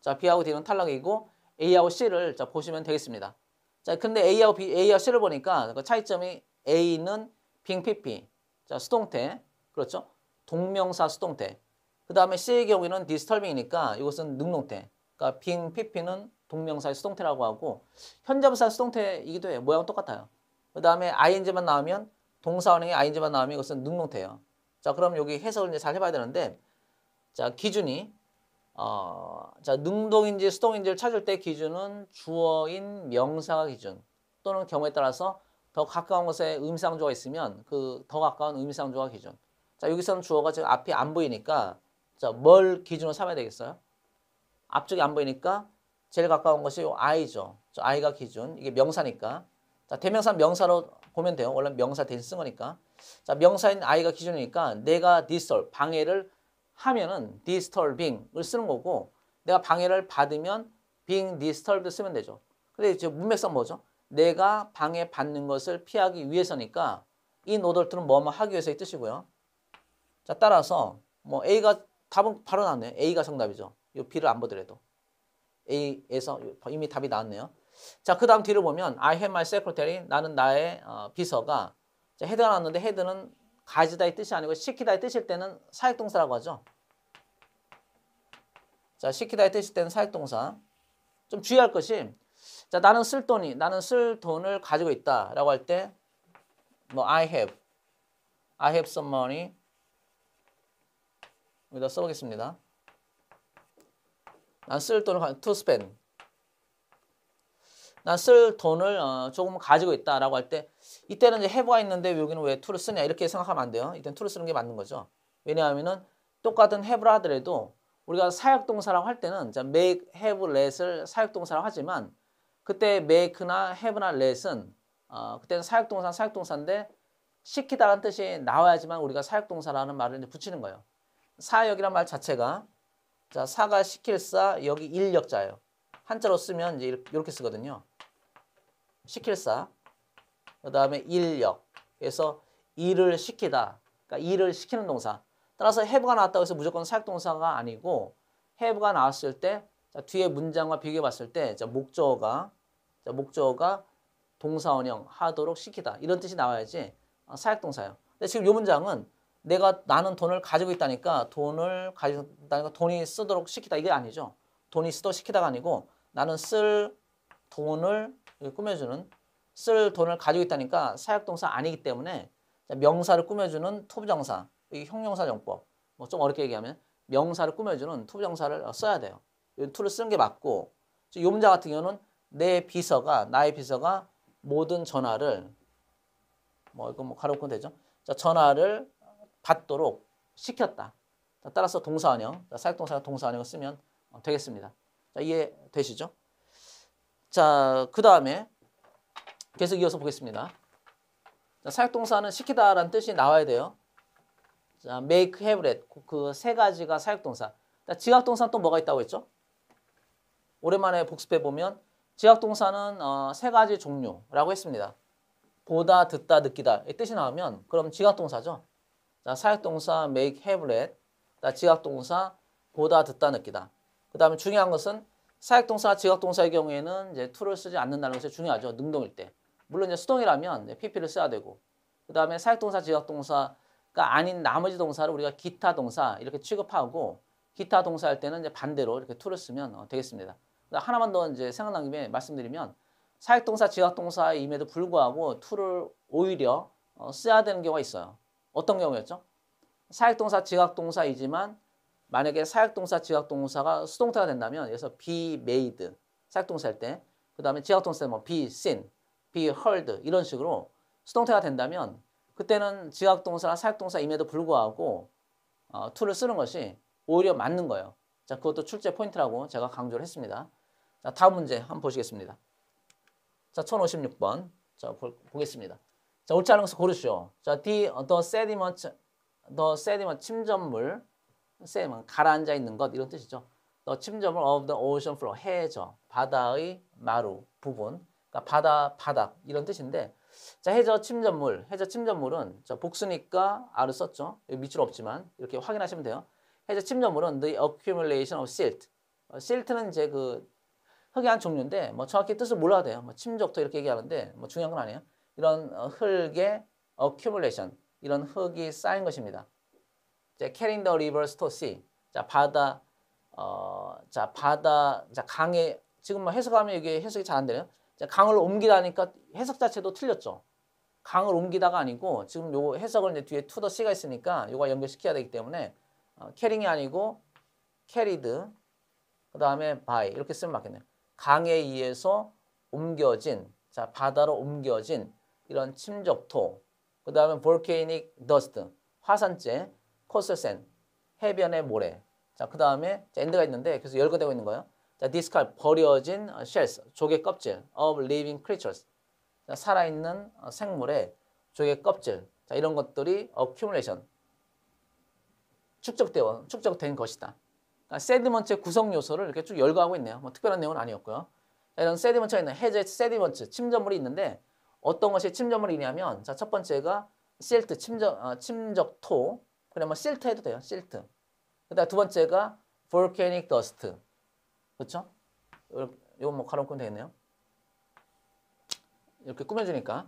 자, B하고 D는 탈락이고 A하고 C를 자, 보시면 되겠습니다. 자, 근데 A하고 B, A와 C를 보니까 그 차이점이 A는 빙PP, 자, 수동태, 그렇죠? 동명사 수동태. 그 다음에 C의 경우에는 디스털빙이니까 이것은 능동태. 그러니까 빙PP는 동명사의 수동태라고 하고 현재부사 수동태이기도 해요. 모양은 똑같아요. 그 다음에 ing만 나오면 동사원행에 ing만 나오면 이것은 능동태예요. 자, 그럼 여기 해석을 이제 잘 해봐야 되는데 자, 기준이 어, 자, 능동인지 수동인지를 찾을 때 기준은 주어인 명사가 기준 또는 경우에 따라서 더 가까운 곳에 의미상조가 있으면 그 더 가까운 의미상조가 기준 자, 여기서는 주어가 지금 앞이 안 보이니까 자, 뭘 기준으로 삼아야 되겠어요? 앞쪽이 안 보이니까 제일 가까운 것이 요 I죠. 저 I가 기준. 이게 명사니까. 자, 대명사 명사로 보면 돼요. 원래 명사 대신 쓴 거니까. 자, 명사인 I가 기준이니까 내가 디솔 방해를 하면은 disturbing을 쓰는 거고 내가 방해를 받으면 being disturbed 쓰면 되죠. 근데 이제 문맥상 뭐죠? 내가 방해받는 것을 피하기 위해서니까 in o r 는 뭐뭐 하기 위해서의 뜻이고요. 자, 따라서 뭐 A가 답은 바로 나왔네요. A가 정답이죠. 요 B를 안 보더라도. A에서 이미 답이 나왔네요. 자, 그 다음 뒤를 보면 I have my secretary. 나는 나의 어, 비서가 자, 헤드가 나왔는데 헤드는 가지다의 뜻이 아니고 시키다의 뜻일 때는 사역동사라고 하죠. 자, 시키다 뜻일 때는 사역동사. 좀 주의할 것이 자, 나는 쓸 돈이, 나는 쓸 돈을 가지고 있다 라고 할 때뭐 I have, I have some money 여기다 써보겠습니다. 난 쓸 돈을, to spend 난 쓸 돈을 어, 조금 가지고 있다 라고 할 때 이때는 이제 have가 있는데 여기는 왜 to를 쓰냐 이렇게 생각하면 안 돼요. 이때는 to를 쓰는 게 맞는 거죠. 왜냐하면 은 똑같은 have라 하더라도 우리가 사역동사라고 할 때는 자, make, have, let을 사역동사라고 하지만 그때 make나 have나 let은 어, 그때는 사역동사 사역동사인데 시키다라는 뜻이 나와야지만 우리가 사역동사라는 말을 이제 붙이는 거예요. 사역이란 말 자체가 자 사가 시킬사 여기 인력자예요 한자로 쓰면 이제 이렇게 쓰거든요. 시킬사 그 다음에 인력. 그래서 일을 시키다 그러니까 일을 시키는 동사 따라서 have가 나왔다고 해서 무조건 사역동사가 아니고 have가 나왔을 때 자, 뒤에 문장과 비교해 봤을 때 자, 목적어가 자, 목적어가 동사원형 하도록 시키다 이런 뜻이 나와야지 아, 사역동사예요. 근데 지금 이 문장은 내가 나는 돈을 가지고 있다니까 돈을 가지고 있다니까 돈이 쓰도록 시키다 이게 아니죠. 돈이 쓰도록 시키다가 아니고 나는 쓸 돈을 꾸며주는 쓸 돈을 가지고 있다니까 사역동사 아니기 때문에 명사를 꾸며주는 투부정사 이 형용사 정법, 뭐 좀 어렵게 얘기하면 명사를 꾸며주는 투정사를 어, 써야 돼요. 이 투를 쓰는 게 맞고 요문자 같은 경우는 내 비서가 나의 비서가 모든 전화를 뭐 이거 뭐 가로권 되죠. 자, 전화를 받도록 시켰다. 자, 따라서 동사원형, 사역동사 가 동사원형을 쓰면 어, 되겠습니다. 자, 이해되시죠? 자, 그 다음에 계속 이어서 보겠습니다. 자, 사역동사는 시키다라는 뜻이 나와야 돼요. 자, make, have, let 그 세 가지가 사역동사. 지각동사 또 뭐가 있다고 했죠? 오랜만에 복습해 보면 지각동사는 어, 세 가지 종류라고 했습니다. 보다, 듣다, 느끼다 이 뜻이 나오면 그럼 지각동사죠. 자, 사역동사 make, have, let 지각동사 보다, 듣다, 느끼다. 그 다음에 중요한 것은 사역동사, 지각동사의 경우에는 이제 t o 쓰지 않는다는 것이 중요하죠. 능동일 때. 물론 이제 수동이라면 이제 pp를 써야 되고 그 다음에 사역동사, 지각동사 그러니까 아닌 나머지 동사를 우리가 기타 동사 이렇게 취급하고 기타 동사할 때는 이제 반대로 이렇게 툴을 쓰면 어, 되겠습니다. 하나만 더 이제 생각난 김에 말씀드리면 사역동사, 지각동사임에도 불구하고 툴을 오히려 어, 써야 되는 경우가 있어요. 어떤 경우였죠? 사역동사, 지각동사이지만 만약에 사역동사, 지각동사가 수동태가 된다면 여기서 be made, 사역동사 할 때, 그 다음에 지각동사 뭐 be seen, be heard 이런 식으로 수동태가 된다면 그때는 지각동사나 사역동사임에도 불구하고 툴을 어, o 쓰는 것이 오히려 맞는 거예요. 자, 그것도 출제 포인트라고 제가 강조를 했습니다. 자, 다음 문제 한번 보시겠습니다. 자, 1056번. 자, 보, 겠습니다 자, 옳지 않은 것을 고르시오. 자, the, the sediment, the sediment, 침전물, sediment, 가라앉아 있는 것, 이런 뜻이죠. the 침전물 of the ocean floor, 해저, 바다의 마루, 부분, 그러니까 바다, 바닥, 이런 뜻인데, 자, 해저 침전물. 해저 침전물은 저 복수니까 R을 썼죠. 밑줄 없지만 이렇게 확인하시면 돼요. 해저 침전물은 the accumulation of silt. 어, silt는 이제 그 흙의 한 종류인데 뭐 정확히 뜻을 몰라도 돼요. 뭐 침적도 이렇게 얘기하는데 뭐 중요한 건 아니에요. 이런 어, 흙의 accumulation 이런 흙이 쌓인 것입니다. 이제 carrying the rivers to sea. 자, 바다 어, 자, 바다 자, 강에 지금 뭐 해석하면 이게 해석이 잘 안 되네요. 강을 옮기라니까 해석 자체도 틀렸죠. 강을 옮기다가 아니고 지금 요 해석을 이제 뒤에 투더 C가 있으니까 요거 연결시켜야 되기 때문에 어, 캐링이 아니고 캐리드 그 다음에 바이 이렇게 쓰면 맞겠네요. 강에 의해서 옮겨진 자 바다로 옮겨진 이런 침적토 그 다음에 볼케이닉 더스트 화산재 코스센 해변의 모래 자그 다음에 엔드가 있는데 그래서 열거되고 있는 거예요. 자 디스칼 버려진 쉘스 조개 껍질 of living creatures 살아있는 어, 생물의 조개 껍질 자, 이런 것들이 어큐뮬레이션 축적되어 축적된 것이다. 그러니까 세디먼트의 구성 요소를 이렇게 쭉 열거하고 있네요. 뭐 특별한 내용은 아니었고요. 자, 이런 세디먼트가 있는 해저의 세디먼트 침전물이 있는데 어떤 것이 침전물이냐면 자, 첫 번째가 실트 침적 어, 침적토 그냥 뭐 실트 해도 돼요. 실트. 그다음 두 번째가 볼케닉 더스트. 그렇죠? 요건 뭐 가로권 되겠네요. 이렇게 꾸며지니까.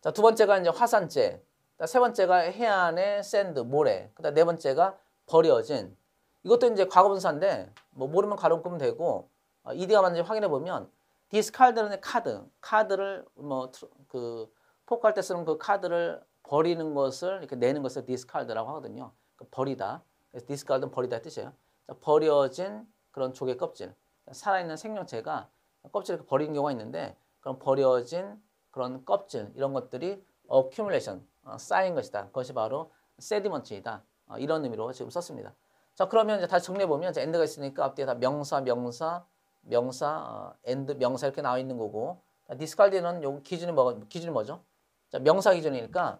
자, 두 번째가 이제 화산재. 세 번째가 해안의 샌드, 모래. 그다음 네 번째가 버려진. 이것도 이제 과거분사인데 뭐 모르면 가로 끄면 되고 어, 이디가 맞는지 확인해 보면 디스카드는 카드, 카드를 뭐그 포크할 때 쓰는 그 카드를 버리는 것을 이렇게 내는 것을 디스카드라고 하거든요. 그 버리다. 그래서 디스카드는 버리다 뜻이에요. 자, 버려진 그런 조개 껍질, 살아있는 생명체가 껍질을 버리는 경우가 있는데 그런 버려진 그런 껍질 이런 것들이 어큐뮬레이션 어, 쌓인 것이다. 그것이 바로 세디먼트이다. 어, 이런 의미로 지금 썼습니다. 자 그러면 이제 다시 정리해 보면 엔드가 있으니까 앞뒤에 다 명사, 명사, 명사, 엔드, 어, 명사 이렇게 나와 있는 거고 디스칼디는 요 기준이 뭐 기준이 뭐죠? 자 명사 기준이니까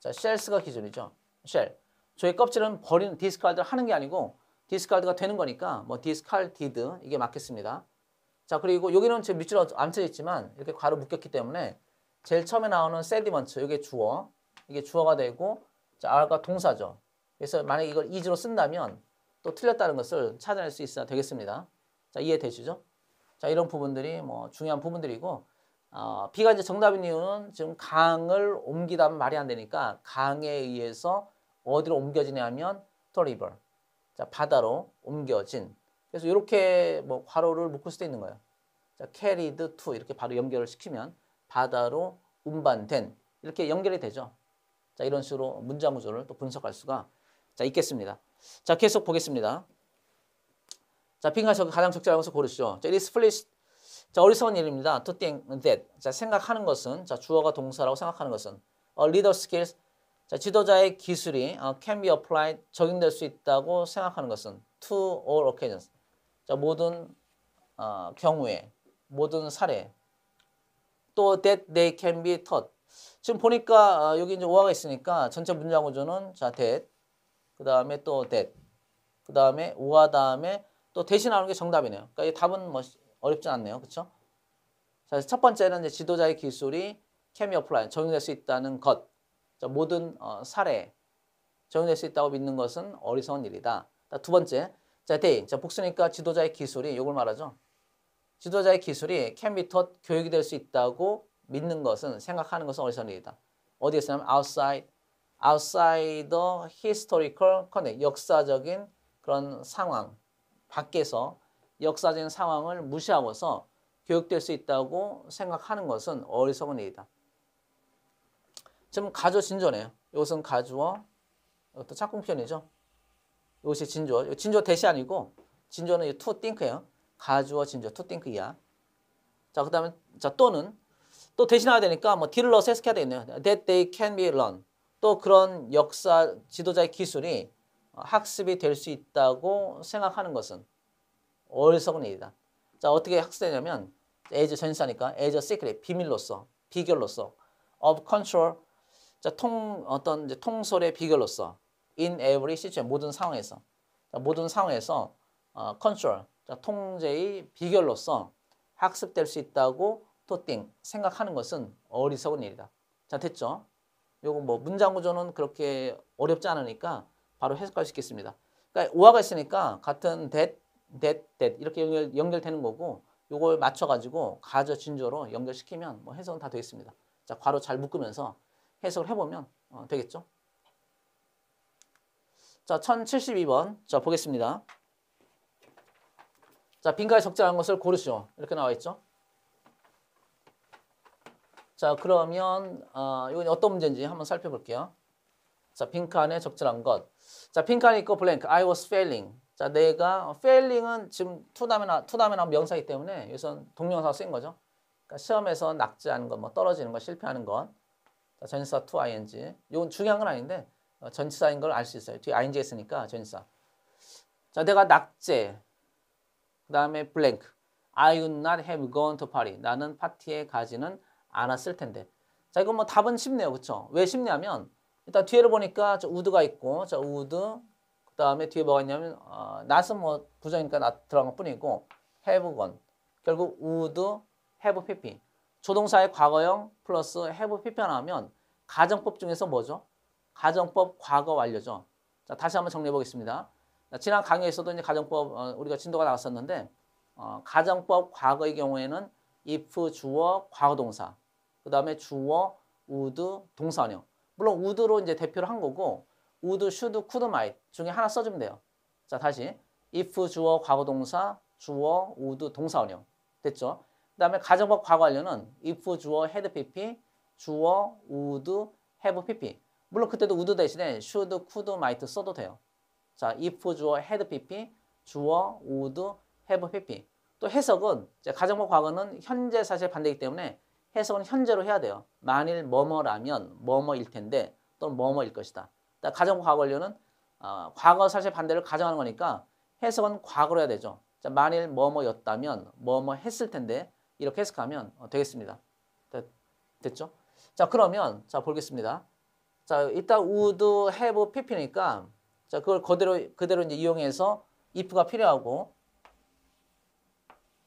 자 쉘스가 기준이죠. 쉘. 저희 껍질은 버리는 디스칼드를 하는 게 아니고 디스칼드가 되는 거니까 뭐 디스칼디드 이게 맞겠습니다. 자 그리고 여기는 지금 밑줄 안 쳐있지만 이렇게 괄호 묶였기 때문에 제일 처음에 나오는 세디먼트 이게 주어 이게 주어가 되고 자 아까 동사죠. 그래서 만약 이걸 이즈로 쓴다면 또 틀렸다는 것을 찾아낼 수 있어야 되겠습니다. 자 이해되시죠? 자 이런 부분들이 뭐 중요한 부분들이고 어, B가 이제 정답인 이유는 지금 강을 옮기다면 말이 안 되니까 강에 의해서 어디로 옮겨지냐면 토리벌 자 바다로 옮겨진 그래서 이렇게 뭐 괄호를 묶을 수도 있는 거예요. 자, carried to 이렇게 바로 연결을 시키면 바다로 운반된 이렇게 연결이 되죠. 자, 이런 식으로 문장 구조를 또 분석할 수가 자, 있겠습니다. 자, 계속 보겠습니다. 자, 빙가 적 가장 적절한 것을 고르시죠. 자, it is foolish. 자, 어리석은 일입니다. To think that. 자, 생각하는 것은 자, 주어가 동사라고 생각하는 것은 a leader skills 자, 지도자의 기술이 uh, can be applied 적용될 수 있다고 생각하는 것은 to all occasions. 자, 모든 어, 경우에 모든 사례 또 that they can be taught 지금 보니까 어, 여기 이제 오화가 있으니까 전체 문장 구조는 자 that 그 다음에 또 that 그 다음에 오화 다음에 또 대신 나는게 정답이네요. 그러니까 이 답은 뭐 어렵진 않네요. 그렇죠? 자, 첫 번째는 이제 지도자의 기술이 캠이 어플라이 적용될 수 있다는 것. 자, 모든 어, 사례 적용될 수 있다고 믿는 것은 어리석은 일이다. 자, 두 번째, 자, 데이. 자, 복수니까 지도자의 기술이 이걸 말하죠. 지도자의 기술이 can 교육이 될 수 있다고 믿는 것은 생각하는 것은 어디서 일이다. 어디에서 냐면 outside outside the historical connect 역사적인 그런 상황 밖에서 역사적인 상황을 무시하고서 교육될 수 있다고 생각하는 것은 어리석은 일이다. 지금 가조 진전이에요. 이것은 가주어 이것도 착공 표현이죠. 이것이 진조. 진조 대시 아니고 진조는 투 띵크예요. 가주어 진조 투 띵크 이야. 자, 그다음에 자 또는 또 대신 나와야 되니까 뭐 딜러 세스케가 되겠네요. That they can be learned. 또 그런 역사 지도자의 기술이 학습이 될 수 있다고 생각하는 것은 어리석은 일이다. 자, 어떻게 학습되냐면 에이저 전사니까 시 에이저 시크릿 비밀로서 비결로서 of control 자, 통 어떤 이제 통솔의 비결로서 in every situation 모든 상황에서 자, 모든 상황에서 어, 컨트롤 자, 통제의 비결로서 학습될 수 있다고 토띵 생각하는 것은 어리석은 일이다. 자 됐죠? 요거 뭐 문장 구조는 그렇게 어렵지 않으니까 바로 해석할 수 있겠습니다. 그러니까 우화가 있으니까 같은 that, that, that 이렇게 연결, 연결되는 거고 요걸 맞춰가지고 가저 진조로 연결시키면 뭐 해석은 다되겠습니다자 괄호 잘 묶으면서 해석을 해보면 어, 되겠죠? 자, 1072번. 자, 보겠습니다. 자, 빈가에 적절한 것을 고르시오. 이렇게 나와 있죠. 자, 그러면 어, 이건 어떤 문제인지 한번 살펴볼게요. 자, 빈칸에 적절한 것. 자, 빈칸이 있고 블랭크. I was failing. 자, 내가 failing은 지금 투담에 나 투담에 나 명사이기 때문에 여기선 동명사 쓰인 거죠. 그러니까 시험에서 낙지하는 것, 뭐 떨어지는 것, 실패하는 것. 자, 전사 to ing. 이건 중요한 건 아닌데 어, 전치사인 걸 알 수 있어요. 뒤에 ing 했으니까 전치사. 자, 내가 낙제, 그 다음에 블랭크. I would not have gone to party. 나는 파티에 가지는 않았을 텐데. 자, 이건 뭐 답은 쉽네요. 그쵸? 왜 쉽냐면, 일단 뒤를 보니까 저 우드가 있고, 저 우드, 그 다음에 뒤에 뭐가 있냐면, 어, n 은뭐 부정이니까 n 들어간 것 뿐이고, have gone. 결국 would have pp. 조동사의 과거형 플러스 have pp 하나 하면 가정법 중에서 뭐죠? 가정법 과거 완료죠. 자, 다시 한번 정리해 보겠습니다. 지난 강의에서도 이제 가정법 어, 우리가 진도가 나왔었는데 어, 가정법 과거의 경우에는 if 주어 과거 동사 그다음에 주어 would 동사원형 물론 would로 이제 대표를 한 거고 would, should, could, might 중에 하나 써주면 돼요. 자 다시 if 주어 과거 동사 주어 would 동사원형 됐죠? 그다음에 가정법 과거 완료는 if 주어 had pp 주어 would have pp 물론 그때도 우드 대신에 should, could, might 써도 돼요. 자, if 주어 had pp, 주어 would have pp. 또 해석은 가정법 뭐 과거는 현재 사실 반대이기 때문에 해석은 현재로 해야 돼요. 만일 뭐뭐라면 뭐뭐일 텐데 또는 뭐뭐일 것이다. 가정법 뭐 과거료는 어, 과거 사실 반대를 가정하는 거니까 해석은 과거로 해야 되죠. 자, 만일 뭐뭐였다면 뭐뭐 했을 텐데 이렇게 해석하면 어, 되겠습니다. 됐죠? 자 그러면 자 보겠습니다. 자, 일단 우드 해보 피피니까 자, 그걸 그대로 그대로 이제 이용해서 if가 필요하고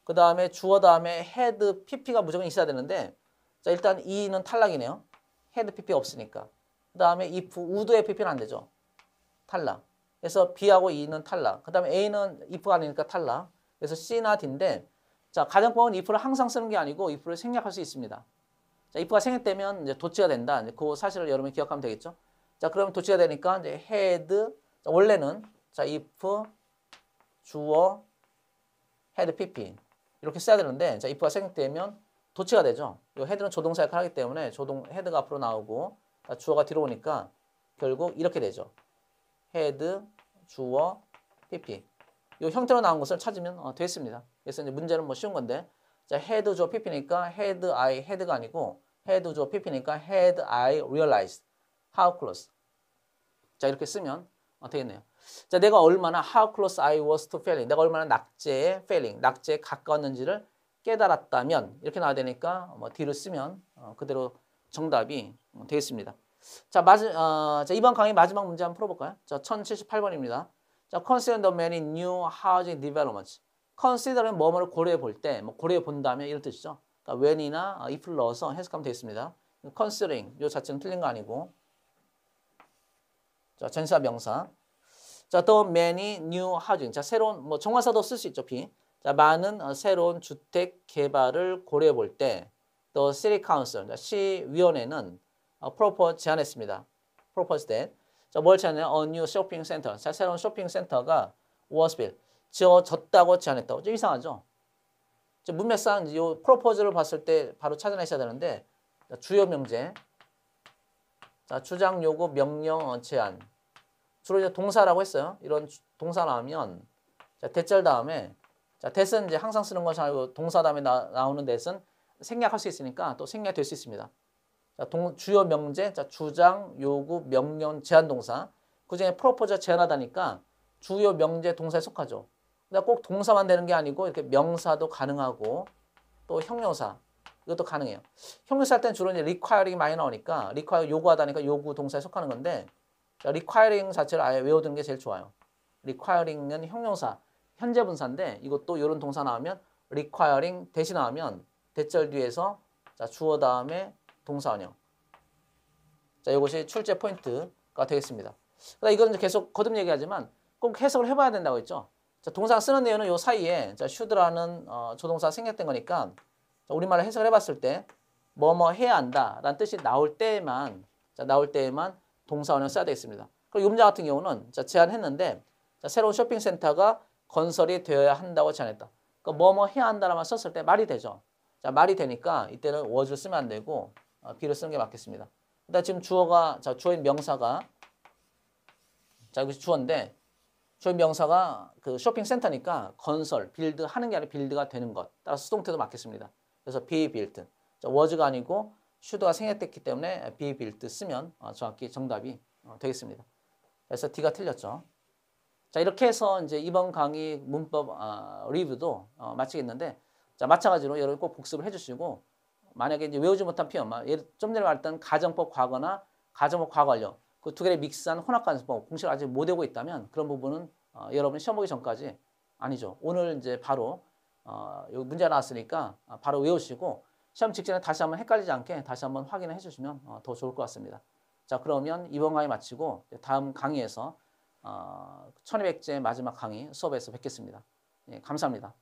그 다음에 주어 다음에 had pp가 무조건 있어야 되는데 자 일단 e 는 탈락이네요. had pp 없으니까. 그 다음에 if 우드의 pp는 안 되죠. 탈락. 그래서 b하고 e는 탈락. 그 다음에 a는 if가 아니니까 탈락. 그래서 c나 d인데 자 가정법은 if를 항상 쓰는 게 아니고 if를 생략할 수 있습니다. 자, if가 생략되면 이제 도치가 된다. 이제 그 사실을 여러분이 기억하면 되겠죠. 자, 그러면 도치가 되니까 이제 head 자, 원래는 자, if 주어 head pp 이렇게 써야 되는데 자, if가 생략되면 도치가 되죠. 이 헤드는 조동사 역할을 하기 때문에 조동 헤드가 앞으로 나오고 주어가 뒤로 오니까 결국 이렇게 되죠. 헤드 주어 pp 이 형태로 나온 것을 찾으면 어, 되습니다 그래서 이제 문제는 뭐 쉬운 건데 자, had 저 pp니까 had I had가 아니고 had 저 pp니까 had I realized how close. 자, 이렇게 쓰면 되겠네요. 자, 내가 얼마나 how close I was to failing. 내가 얼마나 낙제에 failing, 낙제에 가까웠는지를 깨달았다면 이렇게 나와야 되니까 뭐 D를 쓰면 어, 그대로 정답이 되겠습니다. 자, 마지, 어, 자, 이번 강의 마지막 문제 한번 풀어볼까요? 자, 1078번입니다. 자, consider the many new housing developments. consider은 뭐뭐를 고려해 볼 때, 뭐 고려해 본다면 이런 뜻이죠. 그러니까 when이나 어, if를 넣어서 해석하면 되겠습니다. considering 요 자체는 틀린 거 아니고. 자, 전사 명사. 자, 또 many new housing. 자, 새로운 뭐 정관사도 쓸 수 있죠, 비. 자, 많은 어, 새로운 주택 개발을 고려해 볼 때, 또 city council, 자, 시 위원회는 어, p r o p e 제안했습니다. propose that. 자, 뭘 제안해요? A new shopping center. 자, 새로운 쇼핑 센터가 was built. 지어졌다고 제안했다고 좀 이상하죠. 문맥상 이 프로포즈를 봤을 때 바로 찾아내셔야 되는데 주요 명제, 자, 주장 요구 명령 어, 제안 주로 이제 동사라고 했어요. 이런 동사 나오면 자, 대절 다음에 자, 대은 이제 항상 쓰는 것이 아니고 동사 다음에 나, 오는 대은 생략할 수 있으니까 또 생략될 수 있습니다. 자, 동, 주요 명제, 자, 주장, 요구, 명령, 제안 동사. 그중에 프로포즈 제안하다니까 주요 명제 동사에 속하죠. 근데 그러니까 꼭 동사만 되는 게 아니고 이렇게 명사도 가능하고 또 형용사 이것도 가능해요. 형용사 할 때는 주로 이제 requiring이 많이 나오니까 require 요구하다니까 요구 동사에 속하는 건데 requiring 자체를 아예 외워두는 게 제일 좋아요. requiring은 형용사, 현재 분사인데 이것도 이런 동사 나오면 requiring 대신 나오면 대절 뒤에서 자, 주어 다음에 동사 원형. 자, 이것이 출제 포인트가 되겠습니다. 그다음 이건 계속 거듭 얘기하지만 꼭 해석을 해봐야 된다고 했죠. 자, 동사 쓰는 내용은 요 사이에 자, should라는 어, 조동사 생략된 거니까 자, 우리말로 해석을 해봤을 때 뭐뭐 뭐 해야 한다 라는 뜻이 나올 때에만 자, 나올 때에만 동사 원형 써야 되겠습니다. 그리고 용자 같은 경우는 자, 제안했는데 자, 새로운 쇼핑센터가 건설이 되어야 한다고 제안했다. 그 그러니까 뭐뭐 해야 한다라만 썼을 때 말이 되죠. 자, 말이 되니까 이때는 워즈를 쓰면 안 되고 어, 비를 쓰는 게 맞겠습니다. 일단 지금 주어가 자, 주어인 명사가 자, 이것이 주어인데 저희 명사가 그 쇼핑센터니까 건설, 빌드 하는 게 아니라 빌드가 되는 것. 따라서 수동태도 맞겠습니다. 그래서 be built. 워즈가 아니고 슈드가 생략됐기 때문에 be built 쓰면 어, 정확히 정답이 어, 되겠습니다. 그래서 D가 틀렸죠. 자 이렇게 해서 이제 이번 강의 문법 어, 리뷰도 어, 마치겠는데 자 마찬가지로 여러분 꼭 복습을 해주시고 만약에 이제 외우지 못한 표현만 아, 좀 전에 말했던 가정법 과거나 가정법 과관령 그두 개를 믹스한 혼합관수법 공식 을 아직 못 외우고 있다면 그런 부분은 어, 여러분 이 시험 보기 전까지 아니죠. 오늘 이제 바로 어, 문제 나왔으니까 어, 바로 외우시고 시험 직전에 다시 한번 헷갈리지 않게 다시 한번 확인을 해주시면 어, 더 좋을 것 같습니다. 자 그러면 이번 강의 마치고 다음 강의에서 어, 1200제 마지막 강의 수업에서 뵙겠습니다. 예, 감사합니다.